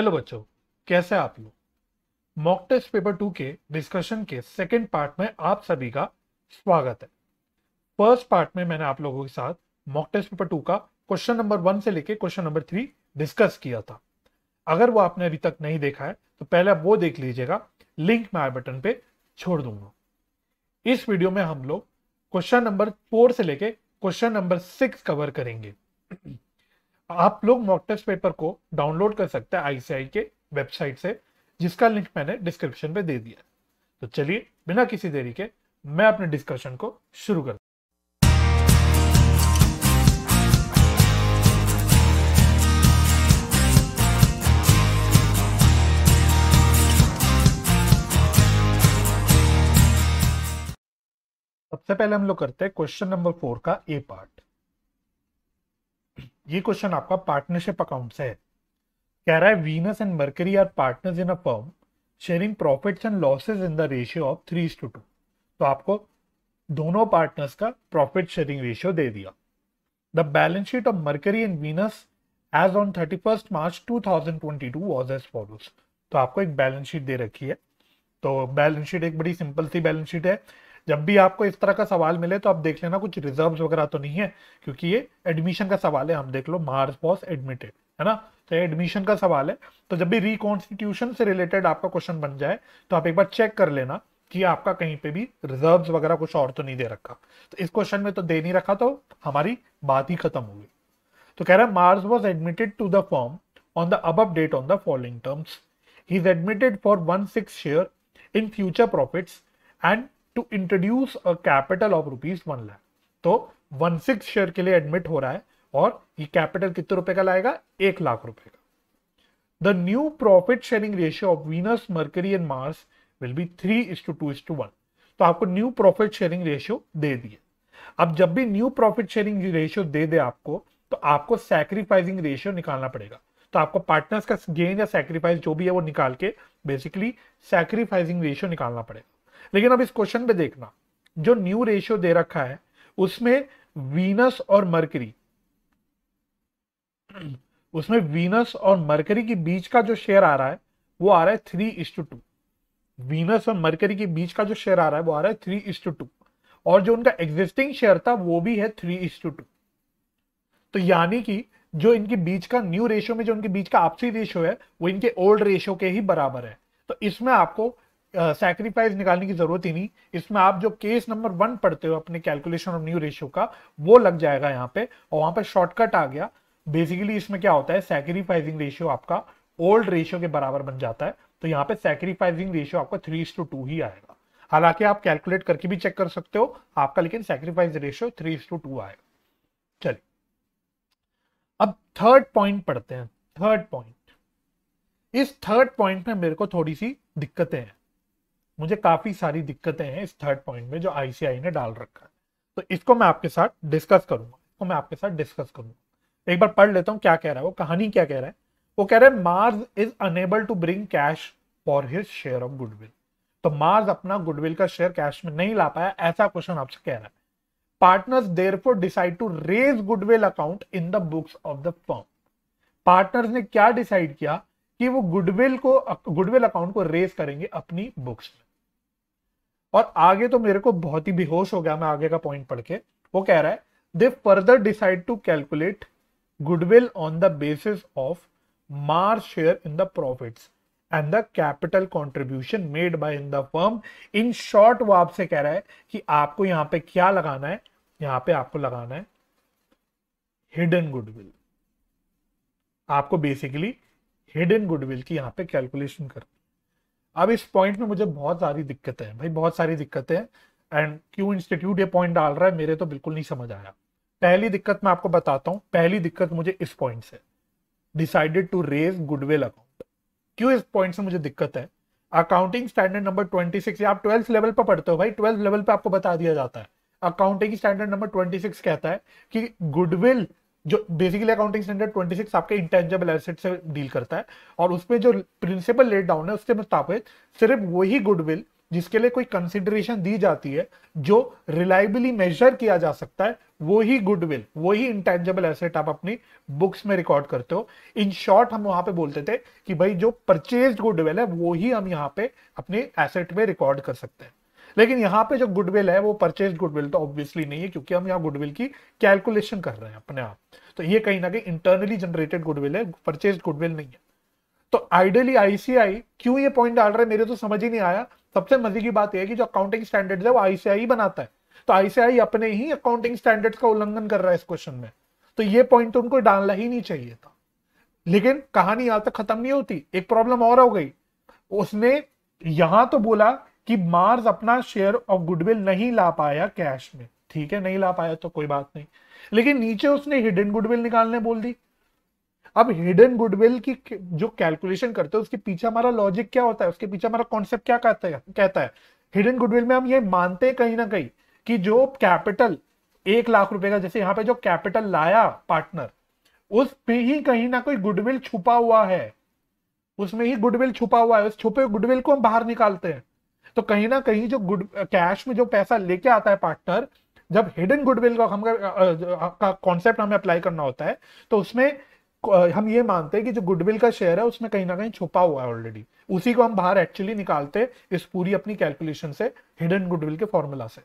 Hello बच्चों कैसे आप लोग मॉक टेस्ट पेपर टू के डिस्कशन के सेकेंड पार्ट में आप सभी का स्वागत है फर्स्ट पार्ट में मैंने आप लोगों के साथ मॉक टेस्ट पेपर टू का क्वेश्चन नंबर वन से लेके क्वेश्चन नंबर थ्री डिस्कस किया था अगर वो आपने अभी तक नहीं देखा है तो पहले आप वो देख लीजिएगा लिंक मैं आई बटन पे छोड़ दूंगा इस वीडियो में हम लोग क्वेश्चन नंबर फोर से लेके क्वेश्चन नंबर सिक्स कवर करेंगे आप लोग मॉक टेस्ट पेपर को डाउनलोड कर सकते हैं आईसीआई के वेबसाइट से जिसका लिंक मैंने डिस्क्रिप्शन में दे दिया तो चलिए बिना किसी देरी के मैं अपने डिस्कशन को शुरू कर सबसे पहले हम लोग करते हैं क्वेश्चन नंबर फोर का ए पार्ट ये क्वेश्चन आपका पार्टनरशिप अकाउंट से है कह रहा है Venus and Mercury are partners in a firm sharing profits and losses in the ratio of three two two तो आपको दोनों पार्टनर्स का प्रॉफिट शेयरिंग रेशियो दे दिया the balance sheet of Mercury and Venus as on thirty first March two thousand twenty two was as follows तो आपको एक balance sheet दे रखी है तो बैलेंस शीट एक बड़ी सिंपल सी बैलेंस शीट है जब भी आपको इस तरह का सवाल मिले तो आप देख लेना कुछ रिजर्व वगैरह तो नहीं है क्योंकि ये एडमिशन का सवाल है हम देख लो मार्स बॉस एडमिटेड है ना तो एडमिशन का सवाल है तो जब भी रिकॉन्स्टिट्यूशन से रिलेटेड आपका क्वेश्चन बन जाए तो आप एक बार चेक कर लेना कि आपका कहीं पे भी रिजर्व वगैरह कुछ और तो नहीं दे रखा तो इस क्वेश्चन में तो दे नहीं रखा तो हमारी बात ही खत्म हो गई तो कह रहा है Mars was admitted to the form on the above date on the following terms he is admitted for one six share in future profits and to introduce a capital of rupees one lakh तो one six share के लिए admit हो रहा है और ये capital कितने रुपए का लाएगा एक लाख रुपए का the new profit sharing ratio of Venus Mercury and Mars will be three is to two is to one तो आपको न्यू प्रॉफिट शेयरिंग रेशियो दे दिए अब जब भी न्यू प्रॉफिट शेयरिंग रेशियो दे दे आपको तो आपको सैक्रिफाइसिंग रेशियो निकालना पड़ेगा तो आपको पार्टनर्स का गेन या सैक्रिफाइस जो भी है वो निकाल के बेसिकली सैक्रिफाइसिंग रेशियो निकालना पड़ेगा लेकिन अब इस क्वेश्चन पे देखना जो न्यू रेशियो दे रखा है उसमें वीनस और मर्करी उसमें वीनस और मर्करी के बीच का जो शेयर आ रहा है वो आ रहा है three is to two Venus और मर्करी के बीच का जो शेयर आ रहा है वो आ रहा है थ्री इज टू टू और जो उनका एग्जिस्टिंग शेयर था वो भी है थ्री इज टू टू तो यानी कि जो इनके बीच का न्यू रेशियो में जो इनके बीच का आपसी रेशियो है वो इनके ओल्ड रेशियो के ही बराबर है तो इसमें आपको सेक्रीफाइस निकालने की जरूरत ही नहीं इसमें आप जो केस नंबर वन पढ़ते हो अपने कैलकुलेशन ऑफ न्यू रेशियो का वो लग जाएगा यहाँ पे और वहां पर शॉर्टकट आ गया बेसिकली इसमें क्या होता है सैक्रीफाइजिंग रेशियो आपका ओल्ड रेशियो के बराबर बन जाता है तो यहाँ पे सैक्रिफाइजिंग रेशियो आपका थ्री टू टू ही आएगा हालांकि आप कैलकुलेट करके भी चेक कर सकते हो आपका लेकिन sacrifice ratio three two two आएगा चलिए अब थर्ड पॉइंट पढ़ते हैं थर्ड पॉइंट इस थर्ड पॉइंट में मेरे को थोड़ी सी दिक्कतें हैं मुझे काफ़ी सारी दिक्कतें हैं इस थर्ड पॉइंट में जो आईसीआई ने डाल रखा है तो इसको मैं आपके साथ डिस्कस करूंगा इसको मैं आपके साथ डिस्कस करूंगा एक बार पढ़ लेता हूँ क्या कह रहा है वो कहानी क्या कह रहा है वो कह रहे हैं Mars is unable to bring cash for his share of goodwill तो मार्स अपना गुडविल का शेयर कैश में नहीं ला पाया ऐसा क्वेश्चन आपसे कह रहा है partners therefore decide to raise goodwill account in the books of the firm partners ने क्या डिसाइड किया कि वो गुडविल को गुडविल अकाउंट को रेज करेंगे अपनी बुक्स में और आगे तो मेरे को बहुत ही बेहोश हो गया मैं आगे का पॉइंट पढ़ के वो कह रहा है they further decide to calculate goodwill on the basis of Mars share in the profits and the capital contribution made by in the firm in short वो आपसे कह रहा है कि आपको यहां पे क्या लगाना है यहां पे आपको लगाना है हिडन गुडविल आपको बेसिकली हिडन गुडविल की यहां पे कैलकुलेशन करनी अब इस पॉइंट में मुझे बहुत सारी दिक्कतें हैं भाई बहुत सारी दिक्कतें हैं एंड क्यों इंस्टीट्यूट ये पॉइंट डाल रहा है मेरे तो बिल्कुल नहीं समझ आया पहली दिक्कत मैं आपको बताता हूँ पहली दिक्कत मुझे इस पॉइंट से decided to raise goodwill account क्यों इस पॉइंट से मुझे दिक्कत है अकाउंटिंग स्टैंडर्ड नंबर सिक्स आप ट्वेल्थ लेवल पर पढ़ते हो भाई ट्वेल्थ लेवल पर आपको बता दिया जाता है accounting standard number twenty six कहता है कि गुडविल जो बेसिकली अकाउंटिंग स्टैंडर्ड 26 आपके इंटेंजेबल एसेट से डील करता है और उसमें जो प्रिंसिपल लेट डाउन है उसके मुताबिक सिर्फ वही गुडविल जिसके लिए कोई कंसिडरेशन दी जाती है जो रिलायबली मेजर किया जा सकता है वो ही गुडविल वो ही इंटेंजेबल एसेट आप अपनी बुक्स में रिकॉर्ड करते हो इन शॉर्ट हम वहां पे बोलते थे कि भाई जो परचेज गुडविल है वो ही हम यहाँ पे अपने एसेट में रिकॉर्ड कर सकते हैं लेकिन यहाँ पे जो गुडविल है वो परचेज गुडविल तो ऑब्वियसली नहीं है क्योंकि हम यहाँ गुडविल की कैलकुलेशन कर रहे हैं अपने आप तो ये कहीं ना कहीं इंटरनली जनरेटेड गुडविल है परचेज गुडविल नहीं है तो आइडियली आईसीआई क्यों ये पॉइंट डाल रहा है मेरे तो समझ ही नहीं आया सबसे मजे की बात यह है कि जो अकाउंटिंग स्टैंडर्ड है वो आईसीआई बनाता है तो आईसीआई अपने ही अकाउंटिंग स्टैंडर्ड का उल्लंघन कर रहा है इस क्वेश्चन में तो ये पॉइंट तो उनको डालना ही नहीं चाहिए था लेकिन कहानी यहां तक खत्म नहीं होती एक प्रॉब्लम और हो गई उसने यहां तो बोला कि मार्स अपना शेयर ऑफ गुडविल नहीं ला पाया कैश में ठीक है नहीं ला पाया तो कोई बात नहीं लेकिन नीचे उसने हिडन गुडविल निकालने बोल दी अब हिडन गुडविल की जो कैलकुलेशन करते हैं उसके पीछे हमारा लॉजिक क्या होता है उसके पीछे हमारा कॉन्सेप्ट क्या कहता है कहता है हिडन गुडविल में हम ये मानते हैं कहीं ना कहीं कि जो कैपिटल एक लाख रुपए का जैसे यहां पे जो कैपिटल लाया पार्टनर उस पे ही कहीं ना कोई गुडविल छुपा हुआ है उसमें ही गुडविल छुपा हुआ है उस छुपे गुडविल को हम बाहर निकालते हैं तो कहीं ना कहीं जो गुड कैश में जो पैसा लेके आता है पार्टनर जब हिडन गुडविल का हम का कॉन्सेप्ट हमें अप्लाई करना होता है तो उसमें हम ये मानते हैं कि जो गुडविल का शेयर है उसमें कहीं ना कहीं छुपा हुआ है ऑलरेडी उसी को हम बाहर एक्चुअली निकालते इस पूरी अपनी कैलकुलेशन से हिडन गुडविल के फॉर्मूला से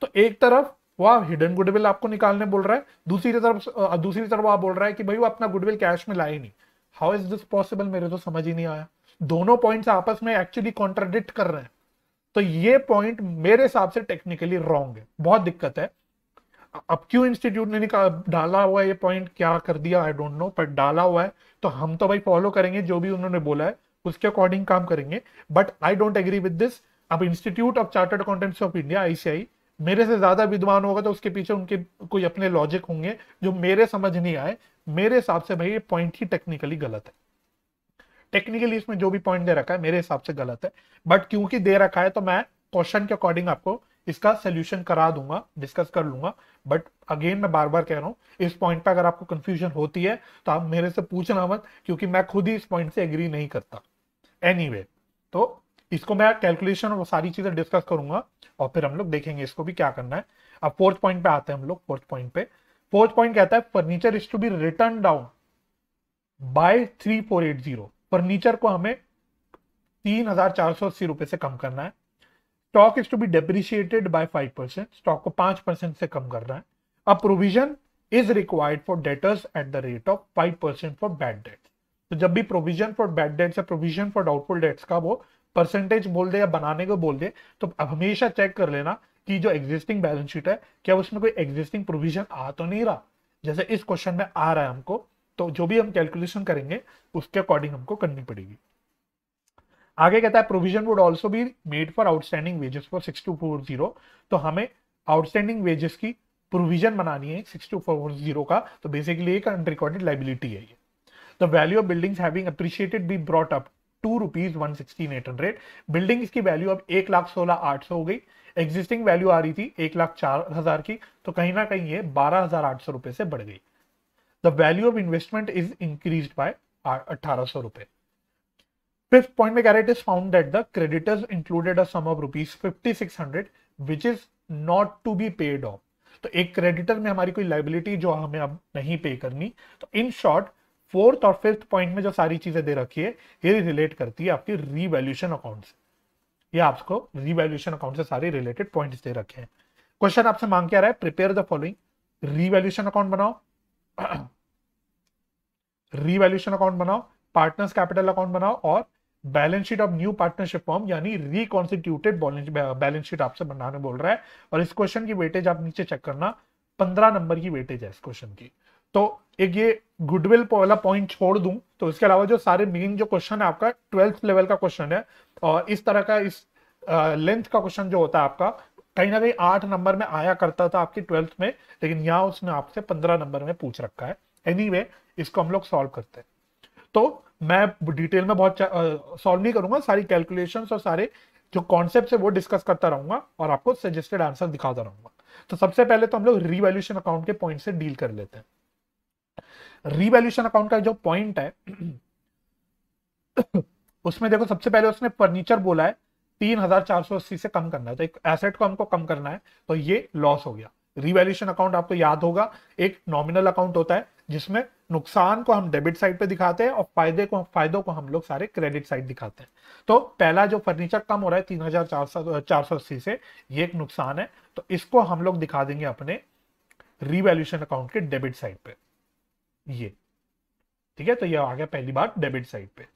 तो एक तरफ वह हिडन गुडविल आपको निकालने बोल रहा है दूसरी तरफ दूसरी तरफ आप बोल रहा है कि भाई वो अपना गुडविल कैश में लाए नहीं हाउ इज दिस पॉसिबल मेरे तो समझ ही नहीं आया दोनों पॉइंट्स आपस में एक्चुअली कॉन्ट्राडिक्ट कर रहे हैं तो ये पॉइंट मेरे हिसाब से टेक्निकली रॉन्ग है बहुत दिक्कत है अब क्यों इंस्टीट्यूट ने निकाल डाला हुआ है ये पॉइंट क्या कर दिया आई डोंट नो पर डाला हुआ है तो हम तो भाई फॉलो करेंगे जो भी उन्होंने बोला है उसके अकॉर्डिंग काम करेंगे but I don't agree with this अब institute of chartered accountants of India ICI मेरे से ज्यादा विद्वान होगा तो उसके पीछे उनके कोई अपने लॉजिक होंगे जो मेरे समझ नहीं आए मेरे हिसाब से भाई ये पॉइंट ही टेक्निकली गलत है टेक्निकली इसमें जो भी पॉइंट दे रखा है मेरे हिसाब से गलत है बट क्योंकि दे रखा है तो मैं क्वेश्चन के अकॉर्डिंग आपको इसका सोल्यूशन करा दूंगा डिस्कस कर लूंगा बट अगेन मैं बार बार कह रहा हूँ इस पॉइंट पर अगर आपको कंफ्यूजन होती है तो आप मेरे से पूछना मत क्योंकि मैं खुद ही इस पॉइंट से एग्री नहीं करता एनी anyway, तो इसको मैं कैलकुलेशन और सारी चीजें डिस्कस करूंगा और फिर हम लोग देखेंगे इसको भी क्या करना है अब फोर्थ पॉइंट पे आते हैं हम लोग फोर्थ पॉइंट पे फोर्थ पॉइंट कहता है furniture is to be written down by three four eight zero furniture को हमें तीन हजार चार सौ अस्सी रुपए से कम करना है stock is to be depreciated by five percent stock को पांच परसेंट से कम करना है अब provision is required for debtors at the rate of five percent for bad debt तो जब भी प्रोविजन फॉर बैड डेट्स या प्रोविजन फॉर डाउटफुल डेट्स का वो परसेंटेज बोल दे या बनाने को बोल दे तो अब हमेशा चेक कर लेना कि जो एग्जिस्टिंग बैलेंस शीट है क्या उसमें कोई एग्जिस्टिंग प्रोविजन आ तो नहीं रहा जैसे इस क्वेश्चन में आ रहा है हमको तो जो भी हम कैलकुलेशन करेंगे उसके अकॉर्डिंग हमको करनी पड़ेगी आगे कहता है provision would also be made for outstanding wages for six two four zero तो हमें आउटस्टैंडिंग वेजेस की प्रोविजन बनानी है सिक्स टू फोर जीरो का तो बेसिकली एक अनरिकॉर्डेड लाइबिलिटी है ये the value of buildings having appreciated be brought up to rupees one sixteen eight hundred buildings की वैल्यू अब एक लाख सोलह आठ सौ हो गई एग्जिस्टिंग वैल्यू आ रही थी एक लाख चार हजार की तो कहीं ना कहीं ये बारह हजार आठ सौ रुपए से बढ़ गई the value of investment is increased by 1800 uh, rupees. Fifth point, Megaret is found that the creditors included a sum of rupees 5600 which is not to be paid off. तो एक क्रेडिटर में हमारी कोई लाइबिलिटी जो हमें अब नहीं पे करनी तो इन शॉर्ट फोर्थ और फिफ्थ पॉइंट में जो सारी चीजें दे रखी है ये रिलेट करती है आपकी रीवैल्यूशन अकाउंट से ये आपको रीवैल्यूशन अकाउंट से सारे रिलेटेड पॉइंट्स दे रखे हैं क्वेश्चन आपसे मांग क्या रहा है prepare the following revaluation account बनाओ रीवैल्यूशन अकाउंट बनाओ पार्टनर्स कैपिटल अकाउंट बनाओ और balance sheet of new partnership form यानी रिकॉन्स्टिट्यूटेड बैलेंस शीट आपसे बनाने बोल रहा है और इस क्वेश्चन की वेटेज आप नीचे चेक करना पंद्रह नंबर की वेटेज है इस क्वेश्चन की तो एक ये गुडविल वाला पॉइंट छोड़ दूं तो इसके अलावा जो सारे मेन जो क्वेश्चन है आपका ट्वेल्थ लेवल का क्वेश्चन है और इस तरह का इस लेंथ का क्वेश्चन जो होता है आपका कहीं ना कहीं आठ नंबर में आया करता था आपकी ट्वेल्थ में लेकिन यहाँ उसने आपसे पंद्रह नंबर में पूछ रखा है एनी anyway, इसको हम लोग सॉल्व करते हैं तो मैं डिटेल में बहुत सॉल्व नहीं करूंगा सारी कैलकुलेशन और सारे जो कॉन्सेप्ट है वो डिस्कस करता रहूंगा और आपको सजेस्टेड आंसर दिखाता रहूंगा तो सबसे पहले तो हम लोग रिवैल्यूशन अकाउंट के पॉइंट से डील कर लेते हैं रिवेल्यूशन अकाउंट का जो पॉइंट है उसमें देखो सबसे पहले उसने फर्नीचर बोला है तीन हजार चार सौ अस्सी से कम करना है तो एक एसेट को हमको कम करना है तो ये लॉस हो गया रिवेल्यूशन अकाउंट आपको याद होगा एक नॉमिनल अकाउंट होता है जिसमें नुकसान को हम डेबिट साइड पे दिखाते हैं और फायदे को फायदों को हम लोग सारे क्रेडिट साइड दिखाते हैं तो पहला जो फर्नीचर कम हो रहा है तीन हजार चार सौ चार सौ अस्सी से ये एक नुकसान है तो इसको हम लोग दिखा देंगे अपने रिवैल्यूशन अकाउंट के डेबिट साइड पे ये ठीक है तो ये आ गया पहली बार डेबिट साइड पे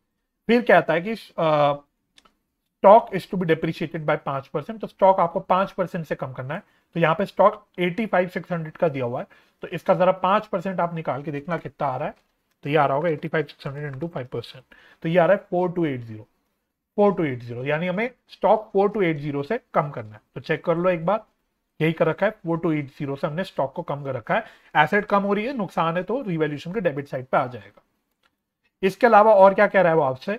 फिर क्या आता है कि stock is to be depreciated by पांच परसेंट तो स्टॉक आपको पांच परसेंट से कम करना है तो यहाँ पे stock eighty five six hundred का दिया हुआ है तो इसका ज़रा पांच परसेंट आप निकाल के देखना कितना आ रहा है तो ये आ रहा होगा eighty five six hundred into five percent तो ये आ रहा है four two eight zero four two eight zero यानी हमें stock four two eight zero से कम करना है तो चेक कर लो एक बार यही कर रखा है फोर टू एट जीरो से हमने स्टॉक को कम कर रखा है एसेट कम हो रही है नुकसान है तो रिवेल्यूशन के डेबिट साइड पे आ जाएगा इसके अलावा और क्या कह रहा है वो आपसे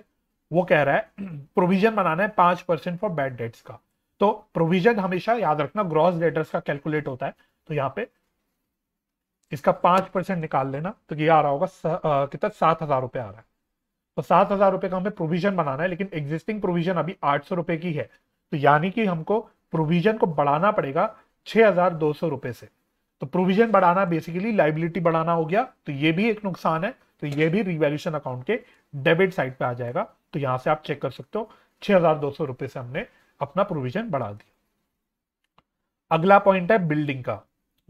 वो कह रहा है प्रोविजन बनाना है पांच परसेंट फॉर बैड डेट्स का तो प्रोविजन हमेशा याद रखना ग्रॉस डेटर्स का कैलकुलेट होता है तो यहाँ पे इसका पांच परसेंट निकाल लेना तो ये आ रहा होगा कितना सात हजार रुपये आ रहा है तो सात हजार रुपये का हमें प्रोविजन बनाना है लेकिन एग्जिस्टिंग प्रोविजन अभी आठ सौ रुपए की है तो यानी कि हमको प्रोविजन को बढ़ाना पड़ेगा छह हजार दो सौ रुपए से तो प्रोविजन बढ़ाना बेसिकली लाइबिलिटी बढ़ाना हो गया तो ये भी एक नुकसान है तो ये भी रिवेल्यूशन अकाउंट के डेबिट साइड पे आ जाएगा तो यहाँ से आप चेक कर सकते हो छह हजार दो सौ रुपये से हमने अपना प्रोविजन बढ़ा दिया अगला पॉइंट है बिल्डिंग का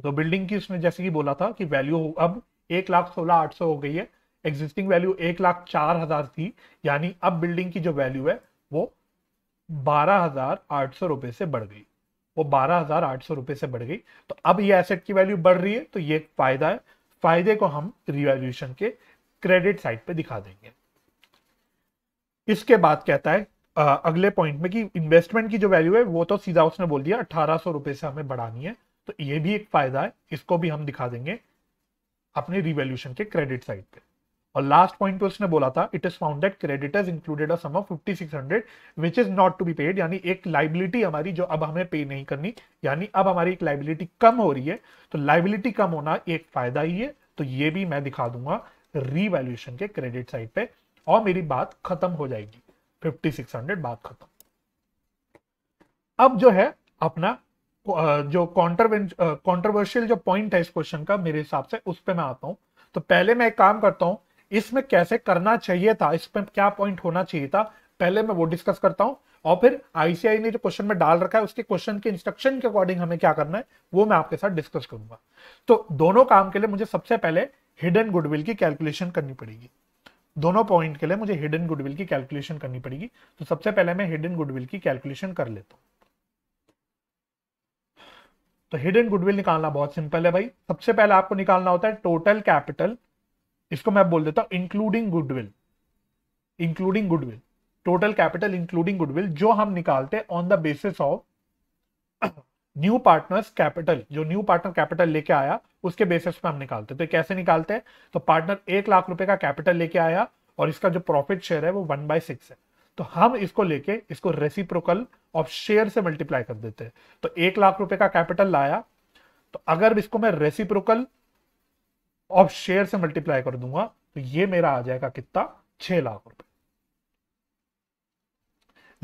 तो बिल्डिंग की उसने जैसे कि बोला था कि वैल्यू अब एक लाख सोलह आठ सौ हो गई है एग्जिस्टिंग वैल्यू एक लाख चार हजार थी यानी अब बिल्डिंग की जो वैल्यू है वो बारह हजार आठ सौ रुपए से बढ़ गई वो बारह हजार आठ सौ रुपए से बढ़ गई तो अब ये एसेट की वैल्यू बढ़ रही है तो ये एक फायदा है फायदे को हम रिवैल्यूशन के क्रेडिट साइड पे दिखा देंगे इसके बाद कहता है आ, अगले पॉइंट में कि इन्वेस्टमेंट की जो वैल्यू है वो तो सीधा उसने बोल दिया अट्ठारह सौ रुपए से हमें बढ़ानी है तो ये भी एक फायदा है इसको भी हम दिखा देंगे अपने रिवेल्यूशन के क्रेडिट साइड पे और लास्ट पॉइंट पे उसने बोला था it is found that is included a sum of 5600 which is not to be paid यानी एक लाइबिलिटी हमारी जो अब हमें पे नहीं करनी यानी अब हमारी एक लाइबिलिटी कम हो रही है तो लाइबिलिटी कम होना एक फायदा ही है तो ये भी मैं दिखा दूंगा रिवेल्यूशन के क्रेडिट साइड पे और मेरी बात खत्म हो जाएगी 5600 बात खत्म अब जो है अपना जो कॉन्ट्रोवर्शियल जो पॉइंट है इस क्वेश्चन का मेरे हिसाब से उस पर मैं आता हूं तो पहले मैं एक काम करता हूं इसमें कैसे करना चाहिए था इस पर क्या पॉइंट होना चाहिए था पहले मैं वो डिस्कस करता हूं और फिर आईसीआई ने जो क्वेश्चन में डाल रखा है उसके क्वेश्चन के इंस्ट्रक्शन के अकॉर्डिंग हमें क्या करना है वो मैं आपके साथ डिस्कस करूंगा तो दोनों काम के लिए मुझे सबसे पहले हिडन गुडविल की कैलकुलेशन करनी पड़ेगी दोनों पॉइंट के लिए मुझे हिडन गुडविल की कैलकुलेशन करनी पड़ेगी तो सबसे पहले मैं हिडन गुडविल की कैलकुलेशन कर लेता हूं तो हिडन गुडविल निकालना बहुत सिंपल है भाई सबसे पहले आपको निकालना होता है टोटल कैपिटल इसको मैं बोल देता हूं including goodwill including goodwill total capital including goodwill जो हम निकालते on the basis of new partners capital जो न्यू पार्टनर कैपिटल लेके आया उसके बेसिस पे हम निकालते तो कैसे निकालते हैं तो पार्टनर एक लाख रुपए का कैपिटल लेके आया और इसका जो प्रॉफिट शेयर है वो वन बाय सिक्स है तो हम इसको लेके इसको रेसिप्रोकल ऑफ शेयर से मल्टीप्लाई कर देते हैं तो एक लाख रुपए का कैपिटल लाया तो अगर इसको मैं रेसिप्रोकल ऑफ शेयर से मल्टीप्लाई कर दूंगा तो ये मेरा आ जाएगा कितना छह लाख रुपए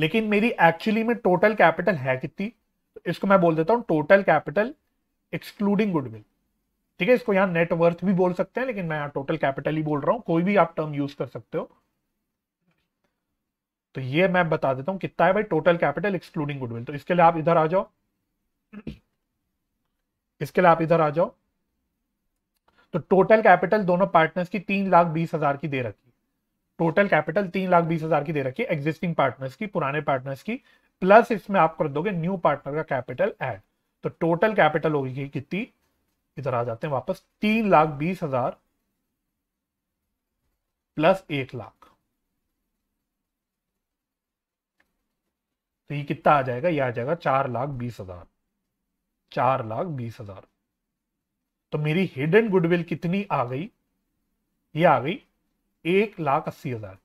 लेकिन मेरी एक्चुअली में टोटल कैपिटल है कितनी इसको मैं बोल देता हूं टोटल कैपिटल एक्सक्लूडिंग गुडविल ठीक है इसको यहां नेटवर्थ भी बोल सकते हैं लेकिन मैं यहां टोटल कैपिटल ही बोल रहा हूं कोई भी आप टर्म यूज कर सकते हो तो ये मैं बता देता हूं कितना है भाई टोटल कैपिटल एक्सक्लूडिंग गुडविल तो इसके लिए आप इधर आ जाओ इसके लिए आप इधर आ जाओ तो टोटल कैपिटल दोनों पार्टनर्स की तीन लाख बीस हजार की दे रखी टोटल कैपिटल तीन लाख बीस हजार की दे रखी एग्जिस्टिंग पार्टनर्स की पुराने पार्टनर्स की प्लस इसमें आप कर दोगे न्यू पार्टनर का कैपिटल एड तो टोटल कैपिटल होगी कितनी इधर आ जाते हैं वापस तीन लाख बीस हजार प्लस एक लाख तो ये कितना आ जाएगा ये आ जाएगा चार लाख बीस हजार चार लाख बीस हजार तो मेरी हिडन गुडविल कितनी आ गई ये आ गई एक लाख अस्सी हजार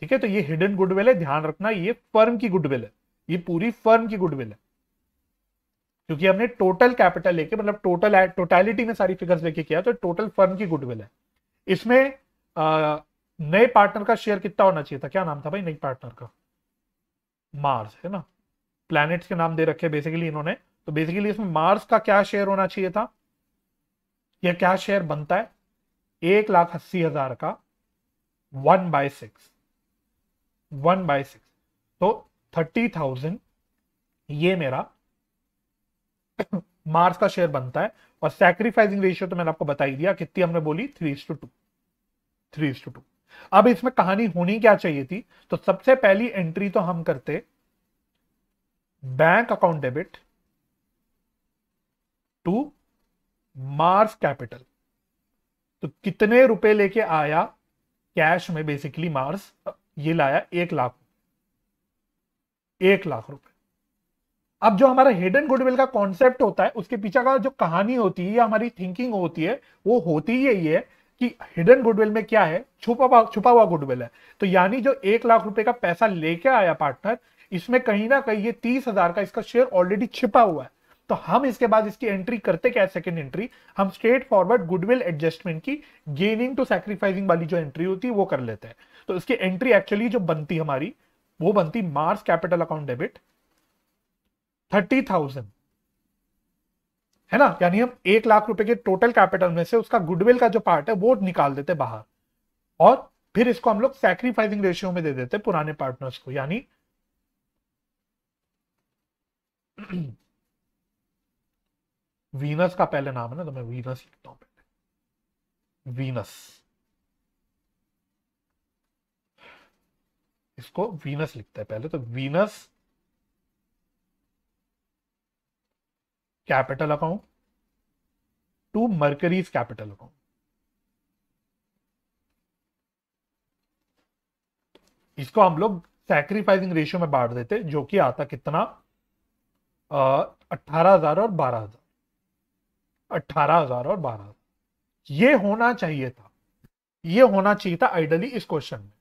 ठीक है तो ये हिडन गुडविल है ध्यान रखना ये फर्म की गुडविल है ये पूरी फर्म की गुडविल है क्योंकि हमने टोटल कैपिटल लेके मतलब टोटल टोटलिटी में सारी फिगर्स लेके किया तो टोटल फर्म की गुडविल है इसमें नए पार्टनर का शेयर कितना होना चाहिए था क्या नाम था भाई नई पार्टनर का मार्स है ना प्लैनेट्स के नाम दे रखे बेसिकली इन्होंने तो बेसिकली इसमें मार्स का क्या शेयर होना चाहिए था यह क्या शेयर बनता है एक लाख अस्सी हजार का one by six one by six तो थर्टी थाउजेंड ये मेरा मार्स का शेयर बनता है और सैक्रिफाइसिंग रेशियो तो मैंने आपको बता ही दिया कितनी हमने बोली three two two three two two अब इसमें कहानी होनी क्या चाहिए थी तो सबसे पहली एंट्री तो हम करते bank account debit to Mars capital तो कितने रुपए लेके आया कैश में बेसिकली मार्स ये लाया एक लाख एक लाख रुपए अब जो हमारा हिडन गुडविल का कॉन्सेप्ट होता है उसके पीछे का जो कहानी होती है हमारी थिंकिंग होती है वो होती है ये कि हिडन गुडविल में क्या है छुपा छुपा हुआ गुडविल है तो यानी जो एक लाख रुपए का पैसा लेके आया पार्टनर इसमें कहीं ना कहीं ये तीस हजार का इसका शेयर ऑलरेडी छिपा हुआ है तो हम इसके बाद इसकी एंट्री करते क्या सेकेंड एंट्री हम स्ट्रेट फॉरवर्ड गुडविल एडजस्टमेंट की गेनिंग टू सैक्रीफाइसिंग वाली जो एंट्री होती है वो कर लेते हैं तो इसकी एंट्री एक्चुअली जो बनती हमारी वो बनती Mars capital account debit thirty thousand है ना यानी हम एक लाख रुपए के टोटल कैपिटल में से उसका गुडविल का जो पार्ट है वो निकाल देते बाहर और फिर इसको हम लोग सैक्रीफाइसिंग रेशियो में दे देते पुराने पार्टनर्स को यानी वीनस का पहले नाम है ना तो मैं वीनस लिखता हूं पहले वीनस इसको वीनस लिखते हैं पहले तो Venus capital account to Mercury's capital account इसको हम लोग सैक्रिफाइसिंग रेशियो में बांट देते जो कि आता कितना अट्ठारह हजार और बारह हजार अट्ठारह हजार और बारह हजार ये होना चाहिए था ये होना चाहिए था आइडली इस क्वेश्चन में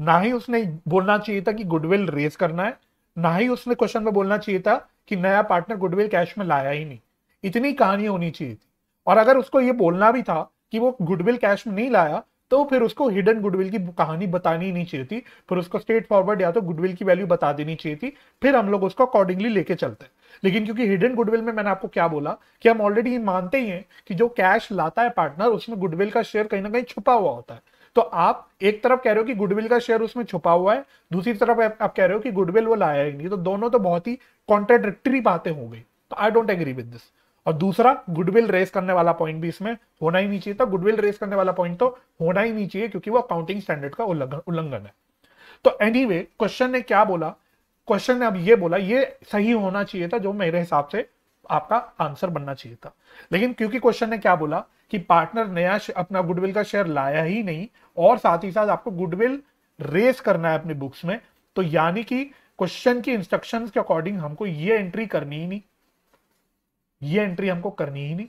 ना ही उसने बोलना चाहिए था कि गुडविल रेज करना है ना ही उसने क्वेश्चन में बोलना चाहिए था कि नया पार्टनर गुडविल कैश में लाया ही नहीं इतनी कहानी होनी चाहिए थी और अगर उसको ये बोलना भी था कि वो गुडविल कैश में नहीं लाया तो फिर उसको हिडन गुडविल की कहानी बतानी ही नहीं चाहिए थी फिर उसको स्ट्रेट फॉरवर्ड या तो गुडविल की वैल्यू बता देनी चाहिए थी फिर हम लोग उसको अकॉर्डिंगली लेके चलते हैं लेकिन क्योंकि हिडन गुडविल में मैंने आपको क्या बोला कि हम ऑलरेडी मानते ही हैं कि जो कैश लाता है पार्टनर उसमें गुडविल का शेयर कहीं ना कहीं छुपा हुआ होता है तो आप एक तरफ कह रहे हो कि गुडविल का शेयर उसमें छुपा हुआ है दूसरी तरफ आप कह रहे हो कि गुडविल वो लाया ही नहीं तो दोनों तो बहुत ही कॉन्ट्राडिक्टरी बातें हो गई तो I don't agree with this और दूसरा गुडविल रेस करने वाला पॉइंट भी इसमें होना ही नहीं चाहिए था गुडविल रेस करने वाला पॉइंट तो होना ही नहीं चाहिए क्योंकि वो अकाउंटिंग स्टैंडर्ड का उल्लंघन है तो एनी क्वेश्चन ने क्या बोला क्वेश्चन ने अब ये बोला ये सही होना चाहिए था जो मेरे हिसाब से आपका आंसर बनना चाहिए था लेकिन क्योंकि क्वेश्चन ने क्या बोला कि पार्टनर नया अपना गुडविल का शेयर लाया ही नहीं और साथ ही साथ आपको गुडविल रेस करना है अपने बुक्स में तो यानी कि क्वेश्चन की इंस्ट्रक्शन के अकॉर्डिंग हमको ये एंट्री करनी ही नहीं ये एंट्री हमको करनी ही नहीं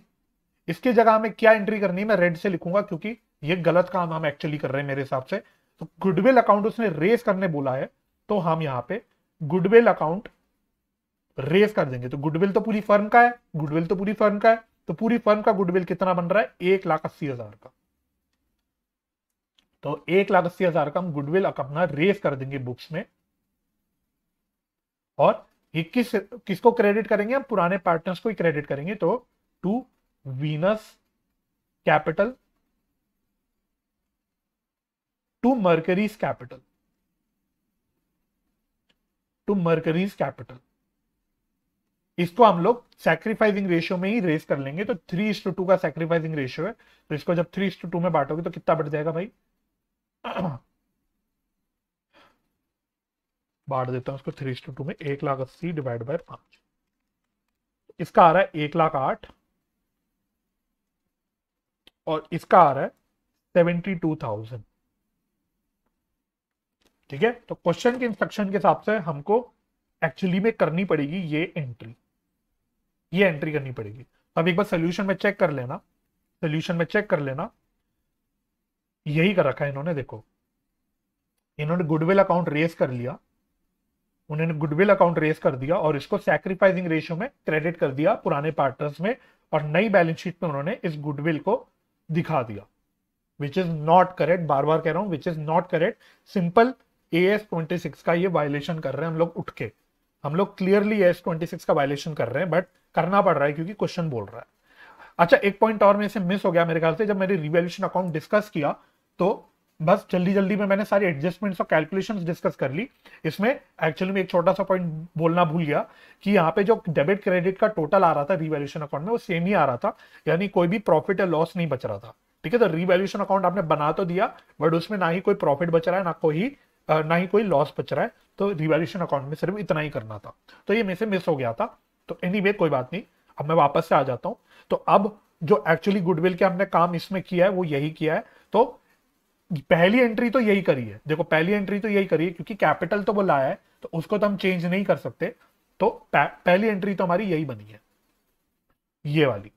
इसकी जगह हमें क्या एंट्री करनी है मैं रेड से लिखूंगा क्योंकि ये गलत काम हम एक्चुअली कर रहे हैं मेरे हिसाब से तो गुडविल अकाउंट उसने रेस करने बोला है तो हम यहां पे गुडविल अकाउंट रेस कर देंगे तो गुडविल तो पूरी फर्म का है गुडविल तो पूरी फर्म का है तो पूरी फर्म का गुडविल कितना बन रहा है एक लाख अस्सी हजार का तो एक लाख अस्सी हजार का हम गुडविल अपना रेस कर देंगे बुक्स में और ये किस किसको क्रेडिट करेंगे हम पुराने पार्टनर्स को ही क्रेडिट करेंगे तो to Venus capital to Mercury's capital to Mercury's capital इसको हम लोग सैक्रीफाइसिंग रेशियो में ही रेस कर लेंगे तो थ्री इस टू का सेक्रीफाइसिंग रेशियो है तो इसको जब थ्री इस टू में बांटोगे तो कितना बढ़ जाएगा भाई बांट देता हूं उसको थ्री इस टू में एक लाख अस्सी डिवाइड बाय पांच इसका आ रहा है एक लाख आठ और इसका आ रहा है सेवेंटी टू थाउजेंड ठीक है तो क्वेश्चन के इंस्ट्रक्शन के हिसाब से हमको एक्चुअली में करनी पड़ेगी ये एंट्री ये एंट्री करनी पड़ेगी तो अब एक बार सोल्यूशन में चेक कर लेना सोल्यूशन में चेक कर लेना यही कर रखा है इन्होंने देखो इन्होंने गुडविल अकाउंट रेस कर लिया उन्होंने गुडविल अकाउंट रेस कर दिया और इसको सैक्रिफाइसिंग रेशियो में क्रेडिट कर दिया पुराने पार्टनर्स में और नई बैलेंस शीट में उन्होंने इस गुडविल को दिखा दिया विच इज नॉट करेक्ट बार बार कह रहा हूं which is not correct simple A S twenty six का ये वायलेशन कर रहे हैं हम लोग उठ के हम लोग clearly A S twenty six का वायलेशन कर रहे हैं बट करना पड़ रहा है क्योंकि क्वेश्चन बोल रहा है अच्छा एक पॉइंट और मेरे से मिस हो गया मेरे ख्याल से जब मैंने रिवेल्यूशन अकाउंट डिस्कस किया तो बस जल्दी जल्दी में मैंने सारी एडजस्टमेंट्स और कैलकुलेशंस डिस्कस कर ली इसमें एक्चुअली में एक छोटा सा पॉइंट बोलना भूल गया कि यहाँ पे जो डेबिट क्रेडिट का टोटल आ रहा था रिवेल्यूशन अकाउंट में वो सेम ही आ रहा था यानी कोई भी प्रॉफिट या लॉस नहीं बच रहा था ठीक है तो रिवेल्यूशन अकाउंट आपने बना तो दिया बट उसमें ना ही कोई प्रॉफिट बच रहा है ना कोई ना ही कोई लॉस बच रहा है तो रिवेल्यूशन अकाउंट में सिर्फ इतना ही करना था तो ये मेरे से मिस हो गया था तो एनी anyway, कोई बात नहीं अब मैं वापस से आ जाता हूं तो अब जो एक्चुअली गुडविल के हमने काम इसमें किया है वो यही किया है तो पहली एंट्री तो यही करी है देखो पहली एंट्री तो यही करी है क्योंकि कैपिटल तो वो लाया है तो उसको तो हम चेंज नहीं कर सकते तो पहली एंट्री तो हमारी यही बनी है ये वाली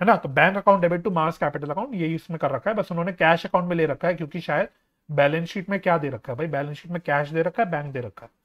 है ना तो bank account debit to Mars capital account यही इसमें कर रखा है बस उन्होंने कैश अकाउंट में ले रखा है क्योंकि शायद बैलेंस शीट में क्या दे रखा है भाई बैलेंस शीट में कैश दे रखा है बैंक दे रखा है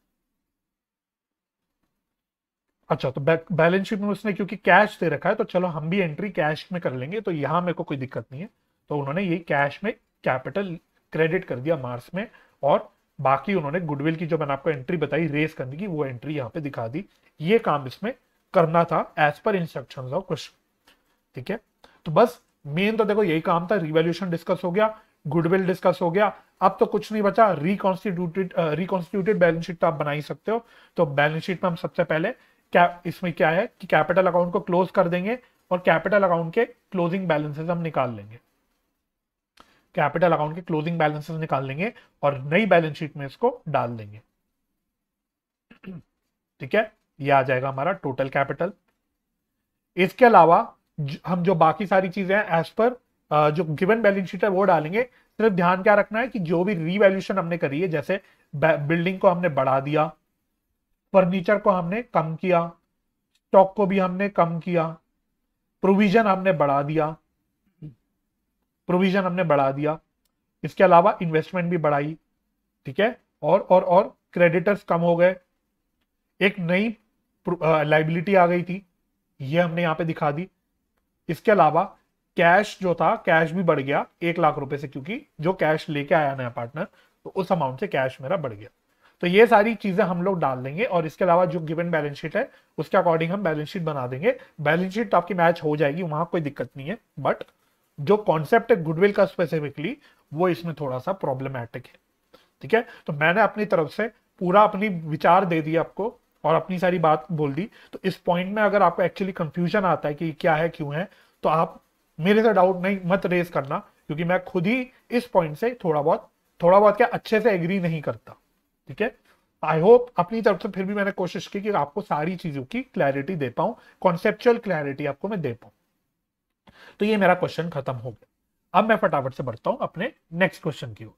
अच्छा तो बैलेंस शीट में उसने क्योंकि कैश दे रखा है तो चलो हम भी एंट्री कैश में कर लेंगे तो यहाँ मेरे को कोई दिक्कत नहीं है तो उन्होंने ये कैश में कैपिटल क्रेडिट कर दिया मार्स में और बाकी उन्होंने गुडविल की जो मैंने आपको एंट्री बताई रेस करने की वो एंट्री यहाँ पे दिखा दी ये काम इसमें करना था as per instruction of question ठीक है तो बस मेन तो देखो यही काम था रिवेल्यूशन डिस्कस हो गया गुडविल डिस्कस हो गया अब तो कुछ नहीं बचा रिकॉन्स्टिट्यूटेड रिकॉन्स्टिट्यूटेड बैलेंस शीट तो आप बना ही सकते हो तो बैलेंस शीट में हम सबसे पहले क्या इसमें क्या है कि कैपिटल अकाउंट को क्लोज कर देंगे और कैपिटल अकाउंट के क्लोजिंग बैलेंसेस हम निकाल लेंगे कैपिटल अकाउंट के क्लोजिंग बैलेंसेस निकाल लेंगे और नई बैलेंस शीट में इसको डाल देंगे ठीक है ये आ जाएगा हमारा टोटल कैपिटल इसके अलावा हम जो बाकी सारी चीजें हैं एज पर जो गिवन बैलेंस शीट है वो डालेंगे सिर्फ ध्यान क्या रखना है कि जो भी रीवैल्यूशन हमने करी है जैसे बिल्डिंग को हमने बढ़ा दिया फर्नीचर को हमने कम किया स्टॉक को भी हमने कम किया प्रोविजन हमने बढ़ा दिया प्रोविजन हमने बढ़ा दिया इसके अलावा इन्वेस्टमेंट भी बढ़ाई ठीक है और और और क्रेडिटर्स कम हो गए एक नई लाइबिलिटी आ गई थी ये हमने यहाँ पे दिखा दी इसके अलावा कैश जो था कैश भी बढ़ गया एक लाख रुपए से क्योंकि जो कैश लेके आया नया पार्टनर तो उस अमाउंट से कैश मेरा बढ़ गया तो ये सारी चीजें हम लोग डाल देंगे और इसके अलावा जो गिवन बैलेंस शीट है उसके अकॉर्डिंग हम बैलेंस शीट बना देंगे बैलेंस शीट तो आपकी मैच हो जाएगी वहां कोई दिक्कत नहीं है बट जो कॉन्सेप्ट है गुडविल का स्पेसिफिकली वो इसमें थोड़ा सा प्रॉब्लमैटिक है ठीक है तो मैंने अपनी तरफ से पूरा अपनी विचार दे दिया आपको और अपनी सारी बात बोल दी तो इस पॉइंट में अगर आपको एक्चुअली कंफ्यूजन आता है कि क्या है क्यों है तो आप मेरे से डाउट नहीं मत रेज करना क्योंकि मैं खुद ही इस पॉइंट से थोड़ा बहुत थोड़ा बहुत क्या अच्छे से एग्री नहीं करता ठीक है आई होप अपनी तरफ से फिर भी मैंने कोशिश की कि आपको सारी चीजों की क्लैरिटी दे पाऊं कॉन्सेप्चुअल क्लैरिटी आपको मैं दे पाऊं तो ये मेरा क्वेश्चन खत्म हो गया अब मैं फटाफट से बढ़ता हूं अपने नेक्स्ट क्वेश्चन की ओर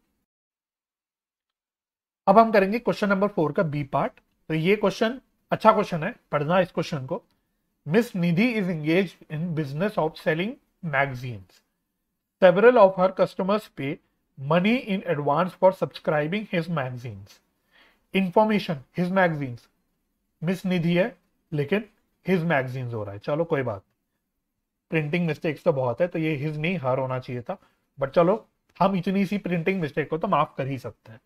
अब हम करेंगे क्वेश्चन नंबर फोर का बी पार्ट तो ये क्वेश्चन अच्छा क्वेश्चन है पढ़ना इस क्वेश्चन को Miss Nidhi is engage in business of selling magazines several of her customers pay money in advance for subscribing his magazines information his magazines Miss Nidhi है लेकिन हिज मैगजीन्स हो रहा है चलो कोई बात प्रिंटिंग मिस्टेक्स तो बहुत है तो ये हिज नहीं हर होना चाहिए था बट चलो हम इतनी सी प्रिंटिंग मिस्टेक को तो माफ कर ही सकते हैं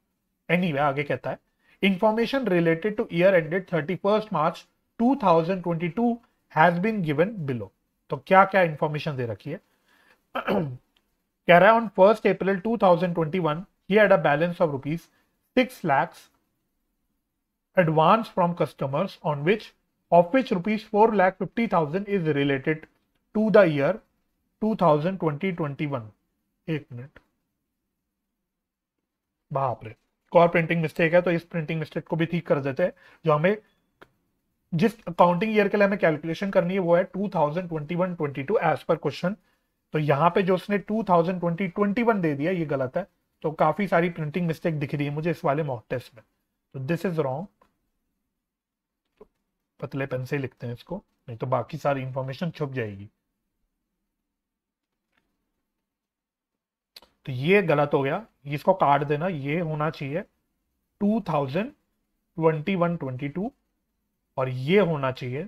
एनी anyway, आगे कहता है information related to year ended thirty first March two thousand twenty two has been given below तो क्या क्या इंफॉर्मेशन दे रखी है कह रहा है on first April two thousand twenty one he had a balance of rupees six lakhs advance from customers on which of which rupees 4 lakh 50,000 is related to the year 2020-21 एक minute बाप रे और प्रिंटिंग मिस्टेक है तो इस printing mistake को भी ठीक कर देते हैं जो हमें जिस अकाउंटिंग ईयर के लिए हमें कैलकुलेशन करनी है वो है 2021-22 एज पर क्वेश्चन तो यहाँ पे जो उसने 2020-21 दे दिया ये गलत है तो काफी सारी प्रिंटिंग मिस्टेक दिख रही है मुझे इस वाले मॉक टेस्ट में तो दिस इज रॉन्ग पतले पेन से लिखते हैं इसको नहीं तो बाकी सारी इंफॉर्मेशन छुप जाएगी तो ये गलत हो गया इसको काट देना ये होना चाहिए two thousand twenty one twenty two और ये होना चाहिए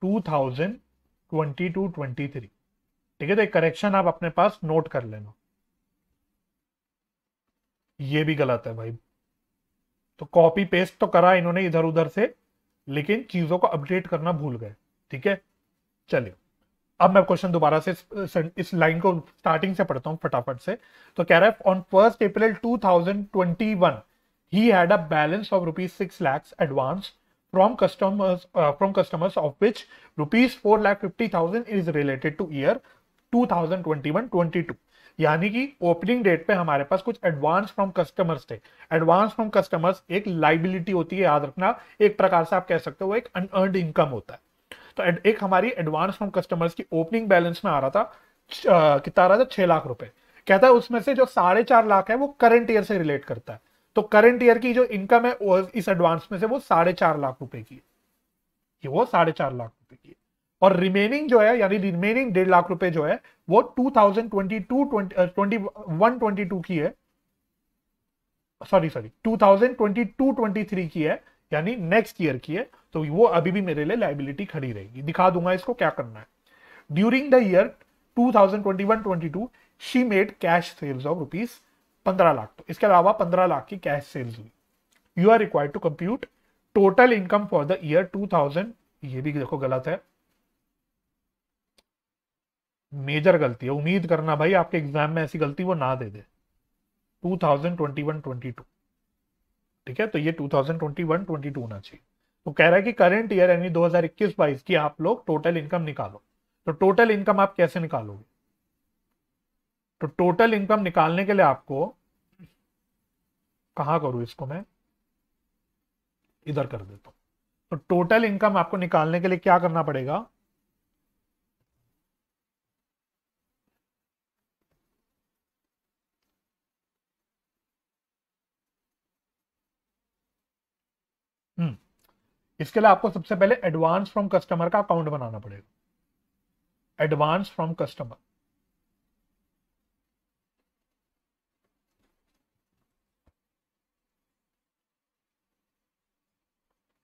two thousand twenty two twenty three ठीक है तो एक करेक्शन आप अपने पास नोट कर लेना ये भी गलत है भाई तो कॉपी पेस्ट तो करा इन्होंने इधर उधर से लेकिन चीजों को अपडेट करना भूल गए ठीक है चलिए अब मैं क्वेश्चन दोबारा से uh, इस लाइन को स्टार्टिंग से पढ़ता हूं फटाफट से तो कह रहा है on first April 2021 he had a balance of rupees six lakhs advance from customers from customers of which rupees four lakh fifty thousand is related to year two thousand twenty two यानी कि ओपनिंग डेट पे हमारे पास कुछ advance from customers थे advance from customers एक liability होती है याद रखना एक प्रकार से आप कह सकते हो एक अनअर्न इनकम होता है तो एक हमारी एडवांस फ्रॉम कस्टमर्स की ओपनिंग बैलेंस में आ रहा था कितना आ रहा था छह लाख रुपए कहता है उसमें से जो साढ़े चार लाख है वो करंट ईयर से रिलेट करता है तो करंट ईयर की जो इनकम है इस एडवांस में से वो साढ़े चार लाख रुपए की है ये वो साढ़े चार लाख रुपए की है और रिमेनिंग जो है यानी रिमेनिंग डेढ़ लाख रुपए जो है वो 2022 ट्वेंटी टू की है सॉरी सॉरी 2022-23 की है यानी नेक्स्ट ईयर की है तो वो अभी भी मेरे लिए लाइबिलिटी खड़ी रहेगी दिखा दूंगा इसको क्या करना है during the year 2021-22 she made cash sales of rupees पंद्रह लाख तो इसके अलावा पंद्रह लाख की कैश सेल्स हुई you are required to compute total income for the year 2000 ये भी देखो गलत है मेजर गलती है उम्मीद करना भाई आपके एग्जाम में ऐसी गलती वो ना दे दे 2021-22 ठीक है तो ये 2021-22 होना चाहिए तो कह रहा है कि करंट ईयर यानी 2021-22 की आप लोग टोटल इनकम निकालो तो टोटल इनकम आप कैसे निकालोगे तो टोटल इनकम निकालने के लिए आपको कहा करूं इसको मैं इधर कर देता हूं तो टोटल इनकम आपको निकालने के लिए क्या करना पड़ेगा इसके लिए आपको सबसे पहले एडवांस फ्रॉम कस्टमर का अकाउंट बनाना पड़ेगा एडवांस फ्रॉम कस्टमर